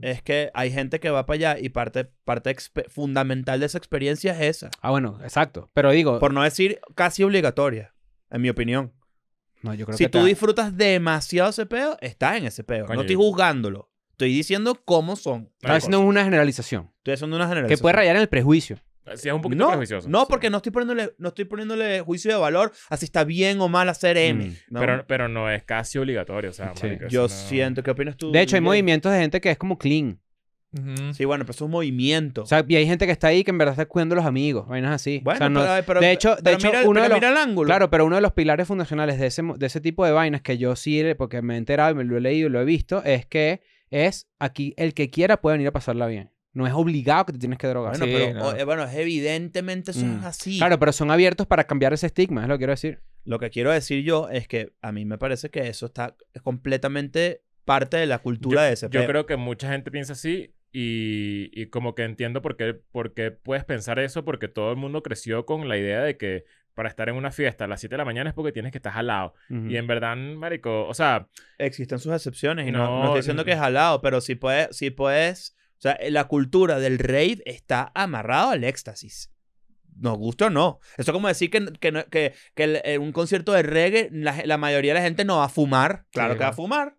S2: Es que hay gente que va para allá y parte, parte fundamental de esa experiencia es esa. Ah, bueno, exacto. Pero digo... Por no decir casi obligatoria, en mi opinión. No, yo creo si tú disfrutas demasiado ese peo, estás en ese peo. no estoy juzgándolo. Estoy diciendo cómo son. Estás haciendo una
S1: generalización.
S2: Estoy haciendo una generalización. Que puede rayar en el prejuicio. Si es un poquito prejuicioso. No, porque no estoy, poniéndole, no estoy poniéndole juicio de valor a si está bien o mal hacer M. Mm,
S3: pero, no es casi obligatorio. O sea, Yo siento. ¿Qué opinas tú? De hecho, hay movimientos
S2: de gente que es como
S1: clean. Sí, bueno, pero es un movimiento. y hay gente que está ahí que en verdad está cuidando a los amigos, vainas así. Bueno, pero, de hecho, uno el ángulo. Claro, pero uno de los pilares fundacionales de ese, de ese tipo de vainas que yo sí, porque me he enterado me lo he leído y lo he visto, es que es aquí el que quiera puede venir a pasarla bien. No es obligado que te tienes que drogar. Bueno,
S2: pero eh, evidentemente son mm. así. Claro, pero
S1: son abiertos para cambiar ese estigma, es lo que quiero decir.
S2: Lo que quiero decir yo es que a mí me parece que eso está completamente parte de la cultura de ese Yo
S3: creo que mucha gente piensa así y, como que entiendo por qué, por qué puedes pensar eso, porque todo el mundo creció con la idea de que para estar en una fiesta a las 7 de la mañana es porque tienes que estar jalado. Y en verdad, marico, o sea... Existen sus excepciones y no, estoy diciendo que es jalado, pero si puedes,
S2: si puedes... O sea, eh, la cultura del raid está amarrado al éxtasis. Nos gusta o no. Eso es como decir que, que, que, que eh, un concierto de reggae, la, mayoría de la gente no va a fumar. Claro que va a fumar.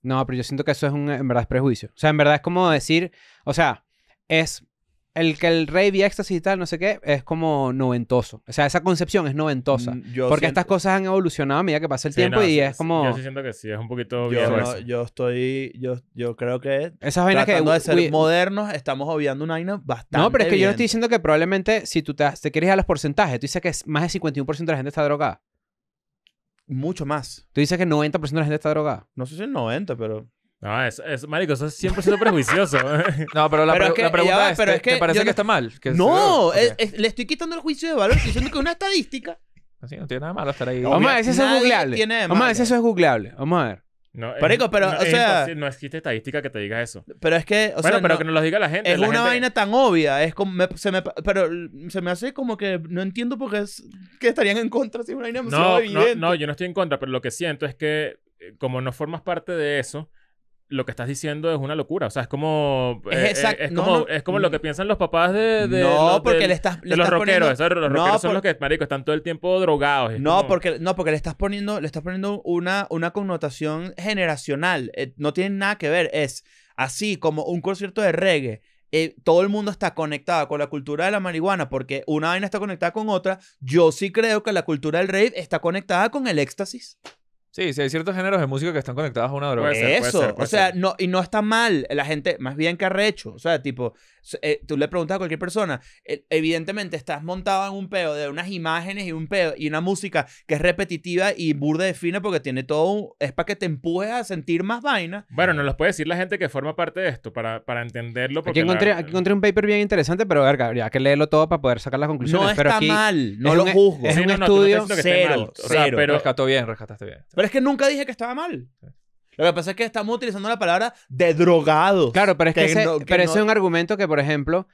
S1: No, pero yo siento que eso es un, en verdad, es prejuicio. O sea, en verdad es como decir, o sea, es el que el rey vía éxtasis y tal, no sé qué, es como noventoso. O sea, esa concepción es noventosa. Mm, porque estas cosas han evolucionado a medida que pasa el tiempo y es como... Yo sí siento que sí, es un poquito... Yo, no,
S2: yo estoy... Yo, yo creo que... Esas vainas que... de ser modernos, estamos obviando una vaina bastante No, pero es que yo no estoy
S1: diciendo que probablemente si tú te, quieres ir a los porcentajes, tú dices que más del 51% de la gente está drogada. Mucho más. Tú dices que 90% de la gente está drogada. No sé si es 90, pero...
S3: No, es, es marico, eso es 100% prejuicioso. ¿eh? no, pero la, pregunta es, ¿te, que parece que está mal? no, le
S2: estoy quitando el juicio de valor diciendo que es una estadística.
S3: Así no tiene nada malo estar ahí. Vamos a eso es googleable. Vamos a ver eso
S1: es googleable. Vamos a ver. No, pero, o sea...
S3: No existe estadística que te diga eso. Pero es que, bueno, pero que nos lo diga la gente. Es una vaina
S2: tan obvia. Es se me, pero se me hace como que... No entiendo por qué estarían en contra si es una vaina no,
S3: yo no estoy en contra. Pero lo que siento es que... Eh, como no formas parte de eso lo que estás diciendo es una locura. O sea, es como. Es, eh, eh, como, es como, lo que piensan los papás de. de no, los, porque le estás. Le estás los no, son los que, marico, están todo el tiempo drogados. No, porque,
S2: no, porque le estás poniendo, le estás poniendo una, una connotación generacional. Eh, no tiene nada que ver. Es así como un concierto de reggae. todo el mundo está conectado con la cultura de la marihuana porque una vaina está conectada con otra. Yo sí creo que la cultura del rave está conectada con el éxtasis.
S4: Sí, sí, hay ciertos géneros de música que están conectados a una droga. Puede ser, Eso, o sea,
S2: no, y no está mal. La gente, más bien que O sea, tipo, eh, tú le preguntas a cualquier persona, e, evidentemente estás montado en un peo de unas imágenes y un peo y una música que es repetitiva y burda de fina
S3: porque tiene todo un, Es para que te empuje a sentir más vaina. Bueno, nos los puede decir la gente que forma parte de esto para, para entenderlo. aquí, encontré,
S1: un paper bien interesante, pero ver, habría que leerlo todo para poder sacar las
S2: conclusiones. No está mal, no lo e, juzgo. Es un estudio cero, Pero,
S3: Rescató bien, rescataste
S4: bien
S2: es que nunca dije que estaba mal. Lo que pasa es que estamos utilizando la palabra de drogado.
S1: Claro, pero es que, ese, es un argumento que, por ejemplo,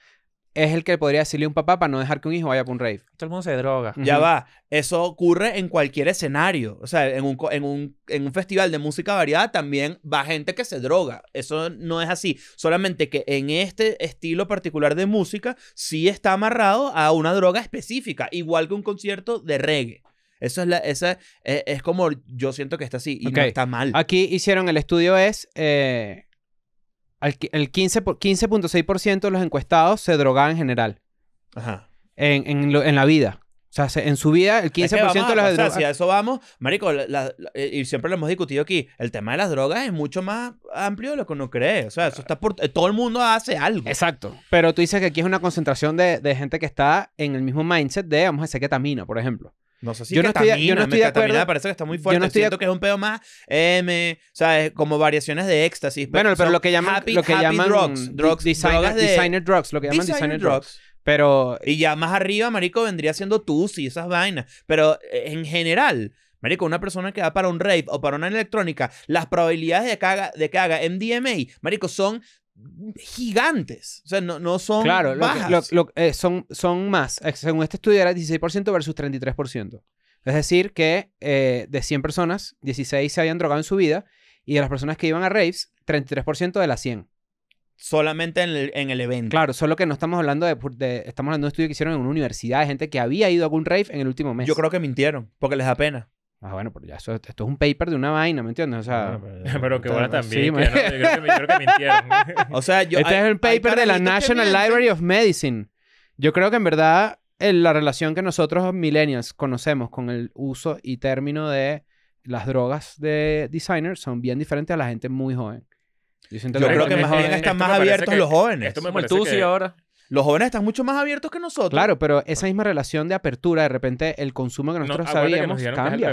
S1: es el que podría decirle un papá para no dejar que un hijo
S2: vaya a un rave. Todo el mundo se droga. Ya va. Eso ocurre en cualquier escenario. O sea, en un, en, un, en un, festival de música variada también va gente que se droga. Eso no es así. Solamente que en este estilo particular de música sí está amarrado a una droga específica, igual que un concierto de reggae. Eso es, la, esa, e, es, como yo siento que está así y no está
S1: mal. Aquí hicieron el estudio es... Eh, el 15.6% de los encuestados se drogaban en general. Ajá. En, la vida. O sea, en su vida, el 15% de las o sea,
S2: eso vamos, Marico, eh, y siempre lo hemos discutido aquí, el tema de las drogas es mucho más amplio de lo que uno cree. O sea, eso está eh, Todo el mundo hace algo. Exacto.
S1: Pero tú dices que aquí es una concentración de, gente que está en el
S2: mismo mindset de, vamos a decir, ketamina, por ejemplo. No sé si yo, no estoy, yo no estoy de acuerdo. parece que está muy fuerte. no Siento que es un pedo más M, ¿sabes? Como variaciones de éxtasis. Bueno, pero lo que llaman, lo que llaman drugs, drugs, designer, drogas designer drugs, lo que llaman designer, drugs. Pero. Y ya más arriba, Marico, vendría siendo tus y esas vainas. Pero eh, en general, Marico, una persona que va para un rape o para una electrónica, las probabilidades de que de que haga MDMA, Marico, son gigantes. O sea, no, son claro, bajas.
S1: Eh, son, son más. Eh, según este estudio era 16% versus 33%. Es decir, que eh, de 100 personas, 16 se habían drogado en su vida y de las personas que iban a raves, 33% de las 100. Solamente en el, evento. Claro, solo que no estamos hablando de, Estamos hablando de un estudio que hicieron en una universidad, de gente que había ido a algún rave en el último mes. Yo creo que mintieron, porque les da pena. Ah, bueno, pero ya esto es un paper de una vaina, ¿me entiendes? O sea, pero, [LAUGHS] que bueno también. Sí, yo, creo que, mintieron. [LAUGHS] o sea, yo, este es el paper de la National Library of Medicine. Yo creo que en verdad eh, la relación que nosotros millennials conocemos con el uso y término de las drogas de designer son bien diferentes a la gente muy joven. Yo, que creo que, más bien están más abiertos los jóvenes. Esto me Como el ahora. Los jóvenes están
S2: mucho más abiertos que nosotros. Claro,
S1: pero esa misma relación de apertura, de repente el consumo
S2: que nosotros sabíamos cambia.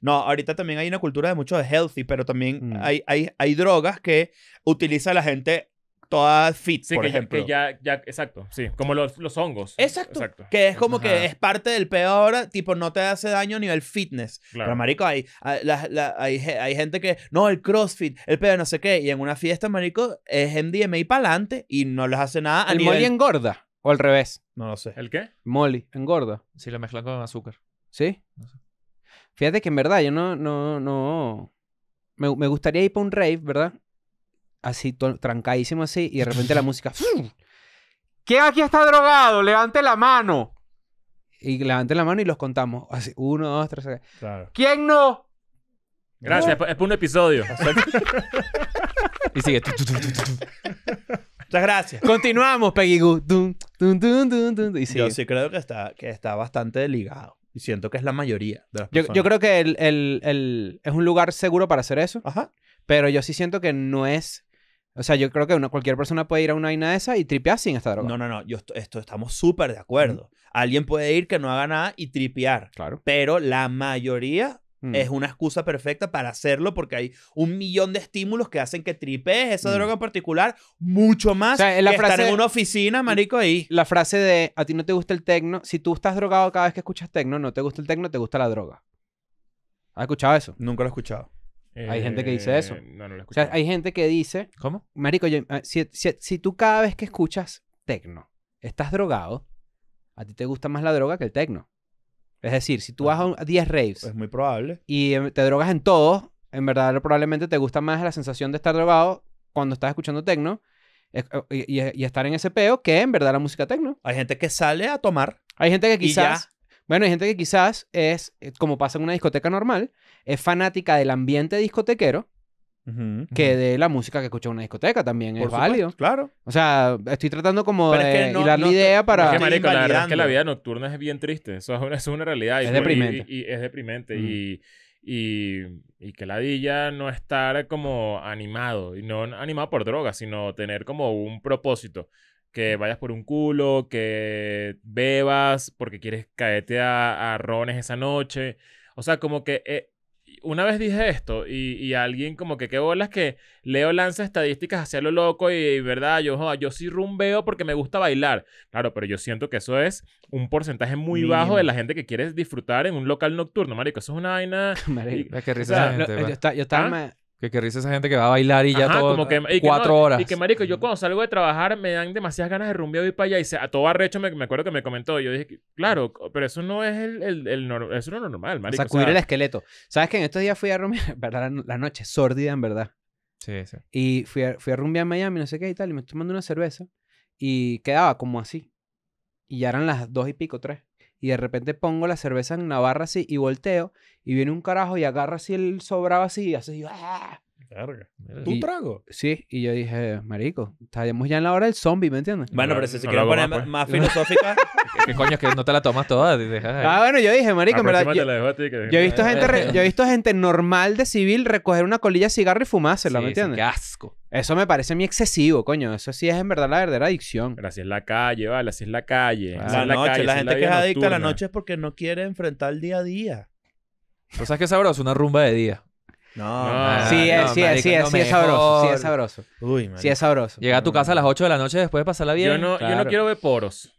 S2: no, ahorita también hay una cultura de mucho de healthy, pero también mm. hay, hay, hay drogas que utiliza la gente
S3: todas fit, sí, por que ejemplo. Ya, exacto, sí, como los, hongos. Exacto, Que es como que es
S2: parte del peor ahora, tipo, no te hace daño a nivel fitness. Claro. Pero, marico, hay, hay, gente que, no, el crossfit, el pedo, no sé qué, y en una fiesta, marico, es MDMA y para adelante y no les hace nada. ¿El nivel... Molly
S1: engorda o al revés? No lo sé. ¿El qué? Molly engorda. Si lo mezclan con azúcar. ¿Sí? Fíjate que en verdad yo no, no, no. Me, me gustaría ir para un rave, ¿verdad? así, trancadísimo así, y de repente la [LAUGHS] música. ¿Quién aquí está drogado? Levante la mano. Y levante la mano y los contamos. Así, uno, dos, tres. ¿Quién no?
S3: Gracias, es
S2: por un episodio. [LAUGHS] y sigue. Muchas gracias. Continuamos, Peggy Goo. yo sí creo que está, que está bastante ligado. Y siento que es la mayoría de las personas. Yo, creo que el,
S1: es un lugar seguro para hacer eso. Pero yo sí siento que no es o sea, yo creo que una,
S2: cualquier persona puede ir a una vaina de esa y tripear sin esta droga. No, no, no. Yo esto, estamos súper de acuerdo. Alguien puede ir que no haga nada y tripear. Claro. Pero la mayoría mm. es una excusa perfecta para hacerlo porque hay un millón de estímulos que hacen que tripees esa mm. droga en particular mucho más o sea, que estar en una oficina, marico, ahí. La frase de a ti no te gusta el tecno.
S1: Si tú estás drogado cada vez que escuchas tecno, no te gusta el tecno, te gusta la droga. ¿Has escuchado eso? Nunca lo he escuchado hay gente que dice eso. Eh, no, lo O sea, hay gente que dice. ¿Cómo? Marico, ah, si, si, tú cada vez que escuchas tecno estás drogado, a ti te gusta más la droga que el tecno. Es decir, si tú ah. vas a 10 raves. Es muy probable. Y eh, te drogas en todos, en verdad probablemente te gusta más la sensación de estar drogado cuando estás escuchando tecno eh, y, y, estar en ese peo que en verdad la música tecno. Hay gente que sale a tomar. Hay gente que quizás. Bueno, hay gente que quizás es, eh, como pasa en una discoteca normal, es fanática del ambiente discotequero que de la música que escucha en una discoteca también. es válido. Claro. O sea, estoy tratando como de la idea para. Es que, marico, la verdad es que la vida
S3: nocturna es bien triste. Eso es una, realidad. Es deprimente. Y, es deprimente. Mm. Y, y, que la dilla no estar como animado, y no animado por drogas, sino tener como un propósito que vayas por un culo, que bebas porque quieres caerte a, rones esa noche. O sea, como que eh, una vez dije esto y, alguien como que qué bolas que Leo lanza estadísticas hacia lo loco y, verdad, yo, yo sí rumbeo porque me gusta bailar. Claro, pero yo siento que eso es un porcentaje muy bajo de la gente que quiere disfrutar en un local nocturno, marico. Eso es una vaina... marico, risa yo, estaba... ¿Ah?
S4: Que, que risa esa gente que va a bailar y ya todo y cuatro horas. Y que,
S3: marico, yo mm. cuando salgo de trabajar me dan demasiadas ganas de rumbear y ir para allá. Y se, a todo arrecho me, acuerdo que me comentó. Yo dije, claro, pero eso no es el, el, eso no es normal, marico. Sacudir el
S1: esqueleto. ¿Sabes que en estos días fui a rumbear, [LAUGHS] la, la noche, sórdida en verdad.
S3: Sí,
S4: sí.
S1: Y fui a, fui a rumbear a Miami, no sé qué y tal, y me estoy tomando una cerveza. Y quedaba como así. Y ya eran las dos y pico, tres y de repente pongo la cerveza en Navarra así y volteo y viene un carajo y agarra así el sobraba así y hace así, ¡ah! ¿Tú trago? Sí, y yo dije, marico, estamos ya en la hora del zombie, ¿me entiendes? Bueno, pero si se poner más, pues. filosófica...
S4: [LAUGHS] ¿Qué coño es que no te la tomas toda? ah, bueno, yo dije, marico, en verdad... Yo, he
S1: visto gente normal de civil recoger una colilla de cigarro y fumársela, ¿me entiendes? qué asco. Eso me parece muy excesivo, coño. Eso sí es en verdad la verdadera adicción. Pero así es la calle, vale, así es la calle. la, noche, la gente que es adicta a la noche
S2: es porque no quiere enfrentar el día a día.
S4: sea, sabes qué sabroso? Una rumba de día. No, sí, sí, es, sí es sabroso. Sí es sabroso. Uy, Sí es sabroso. Llega a tu casa a las 8 de la noche después de pasar la Yo no, yo no quiero ver poros.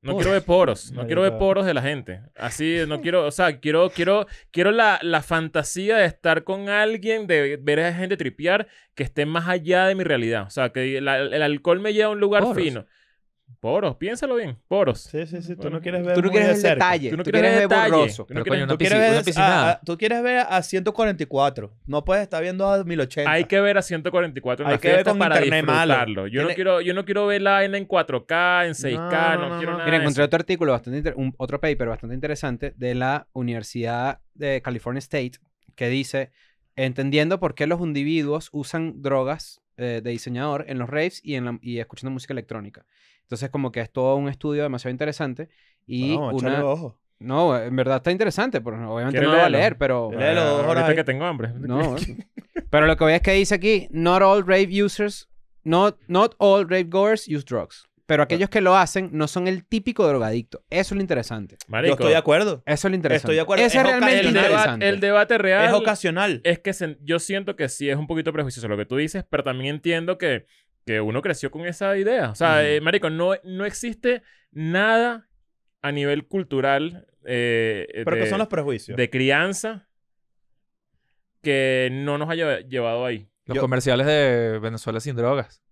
S4: No quiero ver poros, no quiero ver poros de
S3: la gente. Así, no quiero, o sea, quiero, quiero, quiero la, la, fantasía de estar con alguien, de ver a esa gente tripear que esté más allá de mi realidad. O sea, que el alcohol me lleva a un lugar fino. Poros, piénsalo bien. Poros. Sí, sí, sí. Tú no quieres ver. Tú no detalle. Tú no quieres, ver borroso. Tú, quieres, ver a, tú quieres ver a 144.
S2: No puedes estar viendo a 1080. Hay que ver a 144 en Hay que para disfrutarlo. Yo, no
S3: quiero, yo no quiero ver la en 4K, en 6K. No, quiero nada. Mira, encontré otro artículo, bastante
S1: otro paper bastante interesante de la Universidad de California State que dice: Entendiendo por qué los individuos usan drogas eh, de diseñador en los raves y, en y escuchando música electrónica. Entonces, como que es todo un estudio demasiado interesante y una... No, en verdad está interesante, pero obviamente no lo voy a leer, pero... Léelo, ah, que tengo hambre. No, pero lo que voy es que dice aquí, not all rave users, not, not all rave goers use drugs. Pero ah. aquellos que lo hacen no son el típico drogadicto. Eso es lo interesante.
S3: Marico, Yo estoy de acuerdo. Eso es lo interesante. Estoy de acuerdo. Ese es realmente el interesante. el debate real... Es ocasional. Es que yo siento que sí es un poquito prejuicioso lo que tú dices, pero también entiendo que que uno creció con esa idea. O sea, eh, Marico, no, no existe nada a nivel cultural. Eh, eh, de, son los prejuicios. De crianza que no nos haya llevado ahí. Los comerciales
S4: de Venezuela sin drogas.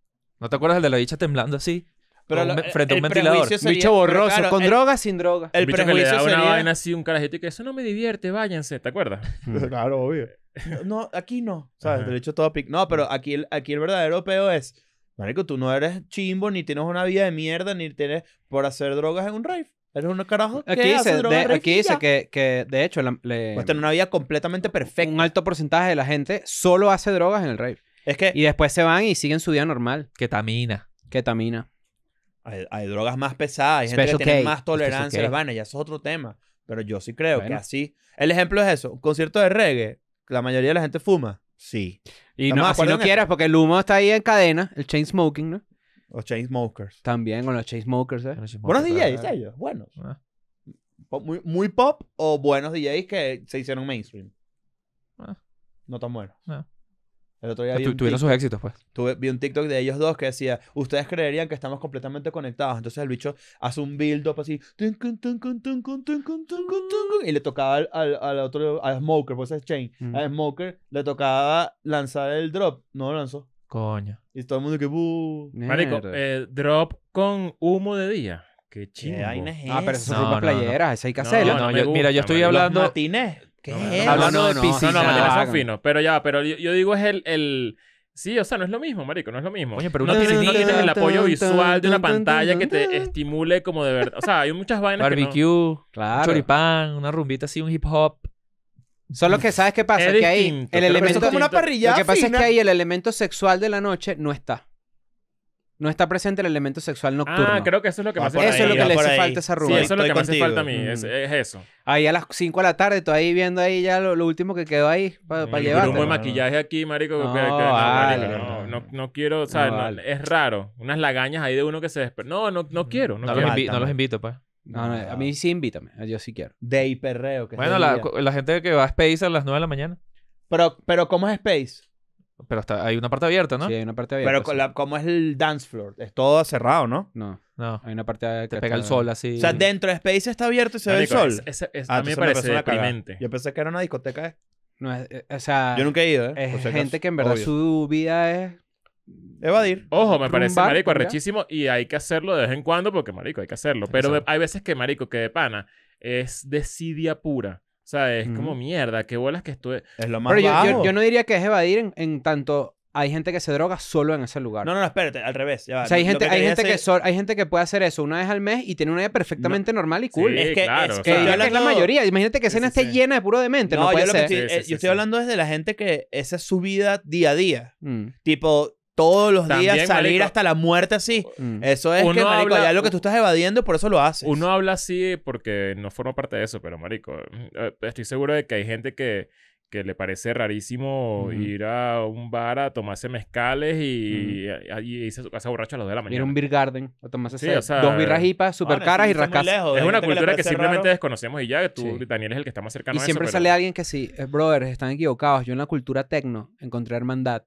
S4: ¿No te acuerdas el de la dicha temblando así? Pero frente a un ventilador. bicho borroso, con
S3: drogas, sin drogas. El, prejuicio que le da una así, un carajito y que eso no me divierte, váyanse, ¿te acuerdas? [LAUGHS] claro, obvio.
S2: [LAUGHS] No, aquí no. O sea, el derecho dicho No, pero aquí aquí el verdadero peo es Marico, tú no eres chimbo, ni tienes una vida de mierda, ni tienes por hacer drogas en un rave. Eres un carajo que dice, hace drogas Aquí dice
S1: que, de hecho, pues en
S2: una vida completamente perfecta. un alto
S1: porcentaje de la gente solo hace drogas en el rave. Es que Y después se van y siguen su vida normal. Ketamina.
S2: Ketamina. hay, drogas más pesadas, hay gente que tiene más tolerancia ya eso es otro tema. Pero yo sí creo que así. El ejemplo es eso: un concierto de reggae, la mayoría de la gente fuma. Sí. Y
S1: no, si no quieras, porque el humo está ahí en cadena, el chain smoking, ¿no? Los chain smokers. También con los chain smokers, ¿eh? buenos DJs,
S3: ellos, buenos. Ah.
S2: Muy, pop o buenos DJs que se hicieron mainstream. Ah. No tan buenos. Ah. El otro día pues vi tuvieron sus éxitos, pues. Tuve, vi un TikTok de ellos dos que decía, ustedes creerían que estamos completamente conectados. Entonces el bicho hace un build-up así, y le tocaba al, al, otro, a Smoker, pues es Chain, mm. a Smoker le tocaba lanzar el drop, no lo lanzó. Coño. Y todo el mundo que, Marico,
S3: eh, drop con humo de día. Qué chingo. ah, pero eso es son no, playeras, Esa eso hay que hacerlo. Yo, mira, yo estoy hablando... ¿Qué es? Hablando de piscina. No, no, son finos. Pero ya, pero yo, digo es el, el... Sí, o sea, no es lo mismo, marico, no es lo mismo. pero no, tienes, el apoyo visual de una pantalla que te estimule como de verdad. O sea, hay muchas vainas Barbecue, que no...
S4: choripán,
S3: una rumbita así, un hip hop. Solo que sabes qué pasa, que ahí
S1: el elemento... como una Lo que pasa es que ahí el elemento sexual de la noche no está no está presente el elemento sexual ah, nocturno. Ah, creo que eso es lo que me más hace falta. Eso es lo que le hace falta a esa rubia. Sí, eso es lo que me hace falta a mí, mm. es, eso. Ahí a las 5 de la tarde, tú ahí viendo ahí ya lo, último que quedó ahí para pa llevar. Mm, un de maquillaje aquí, marico. No,
S3: no, no, quiero, o es raro. Unas lagañas ahí de uno que se No, no, no quiero. No, Los,
S4: invito, pues. no, a mí sí invítame, yo sí quiero.
S2: De hiperreo. bueno,
S4: la, gente que va a Space a las 9 de la mañana. Pero, pero ¿cómo es Space? Pero hay una parte abierta, ¿no? Sí, hay una parte abierta. Pero
S2: como es el dance floor, es
S4: todo cerrado, ¿no? No, No. hay una parte Te pega el sol así. O sea, dentro de Space está
S2: abierto y se ve el sol. Ah, a mí me parece una Yo pensé que era una discoteca. ¿eh? No es, eh, o
S1: sea, Yo nunca he ido, ¿eh? es gente que en verdad
S2: su vida es Evadir. Ojo,
S3: me parece, marico, arrechísimo y hay que hacerlo de vez en cuando porque, marico, hay que hacerlo. Pero hay veces que, marico, que de pana es decidia pura. O sea, es como mierda, qué bolas que estuve. Es lo más Pero Yo, yo,
S1: no diría que es evadir en, tanto. Hay gente que se droga solo en ese lugar. No,
S3: no, espérate, al
S2: revés. Ya O sea, hay gente, hay, gente que
S1: hay gente que puede hacer eso una vez al mes y tiene una vida perfectamente normal y cool. es que, claro, es, que, la mayoría.
S2: Imagínate que esa escena esté llena de puro demente. No, no puede yo, ser. Estoy, eh, yo estoy hablando desde la gente que esa es su vida día a día. Mm. Tipo, todos los días, salir hasta la muerte así. Mm. Eso es que, marico, habla, lo que
S3: tú estás evadiendo por eso lo haces. Uno habla así porque no forma parte de eso, pero, marico, eh, estoy seguro de que hay gente que, que le parece rarísimo ir a un bar a tomarse mezcales y, mm. a casa borracho a las 2 de la mañana. Ir a un beer garden a tomarse sí, dos birras hipas súper caras y rascas. es una cultura que, simplemente desconocemos y ya tú, Daniel, es el que está más cercano a eso. Y siempre sale
S1: alguien que sí, eh, brothers, están equivocados. Yo en la cultura tecno encontré hermandad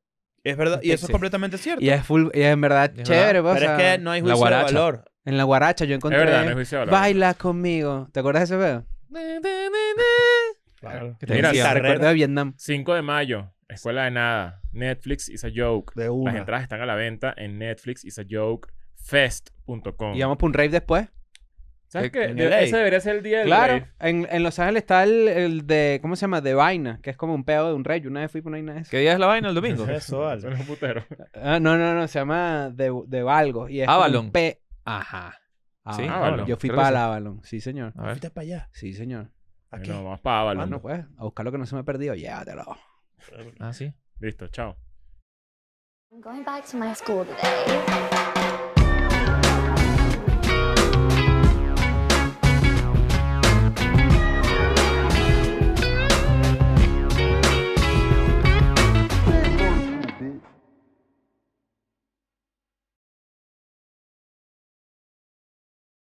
S1: y eso es completamente cierto. Y es, en verdad chévere, vos. Pues, Pero es que no hay juicio de valor. En la guaracha yo encontré. Es verdad, no hay juicio de valor. Baila conmigo. ¿Te acuerdas de ese pedo? Claro. te Mira, de
S3: Vietnam. 5 de mayo, Escuela de Nada, Netflix is a joke. De una. Las entradas están a la venta en Netflix is a joke fest.com. ¿Y
S1: vamos por un rave después? ¿Sabes eh, qué? Ese debería ser el día del Claro, En, Los Ángeles está el, el, de, ¿cómo se llama? De vaina, que es como un pedo de un rey. una vez fui por una vaina de ¿Qué día es la vaina? ¿El domingo? [LAUGHS] eso, vale. Son un putero. Ah, no, no, no, se llama de, de valgo. Y es Avalon. Ajá. Ah, sí, Avalon. Yo fui para el Avalon, sí, señor. A ¿Fuiste para allá? Sí, señor. No, vamos para Avalon. Bueno, pues, a buscar lo que no se me ha perdido, llévatelo.
S3: Ah, sí. Listo, chao.
S5: I'm going back to my school today.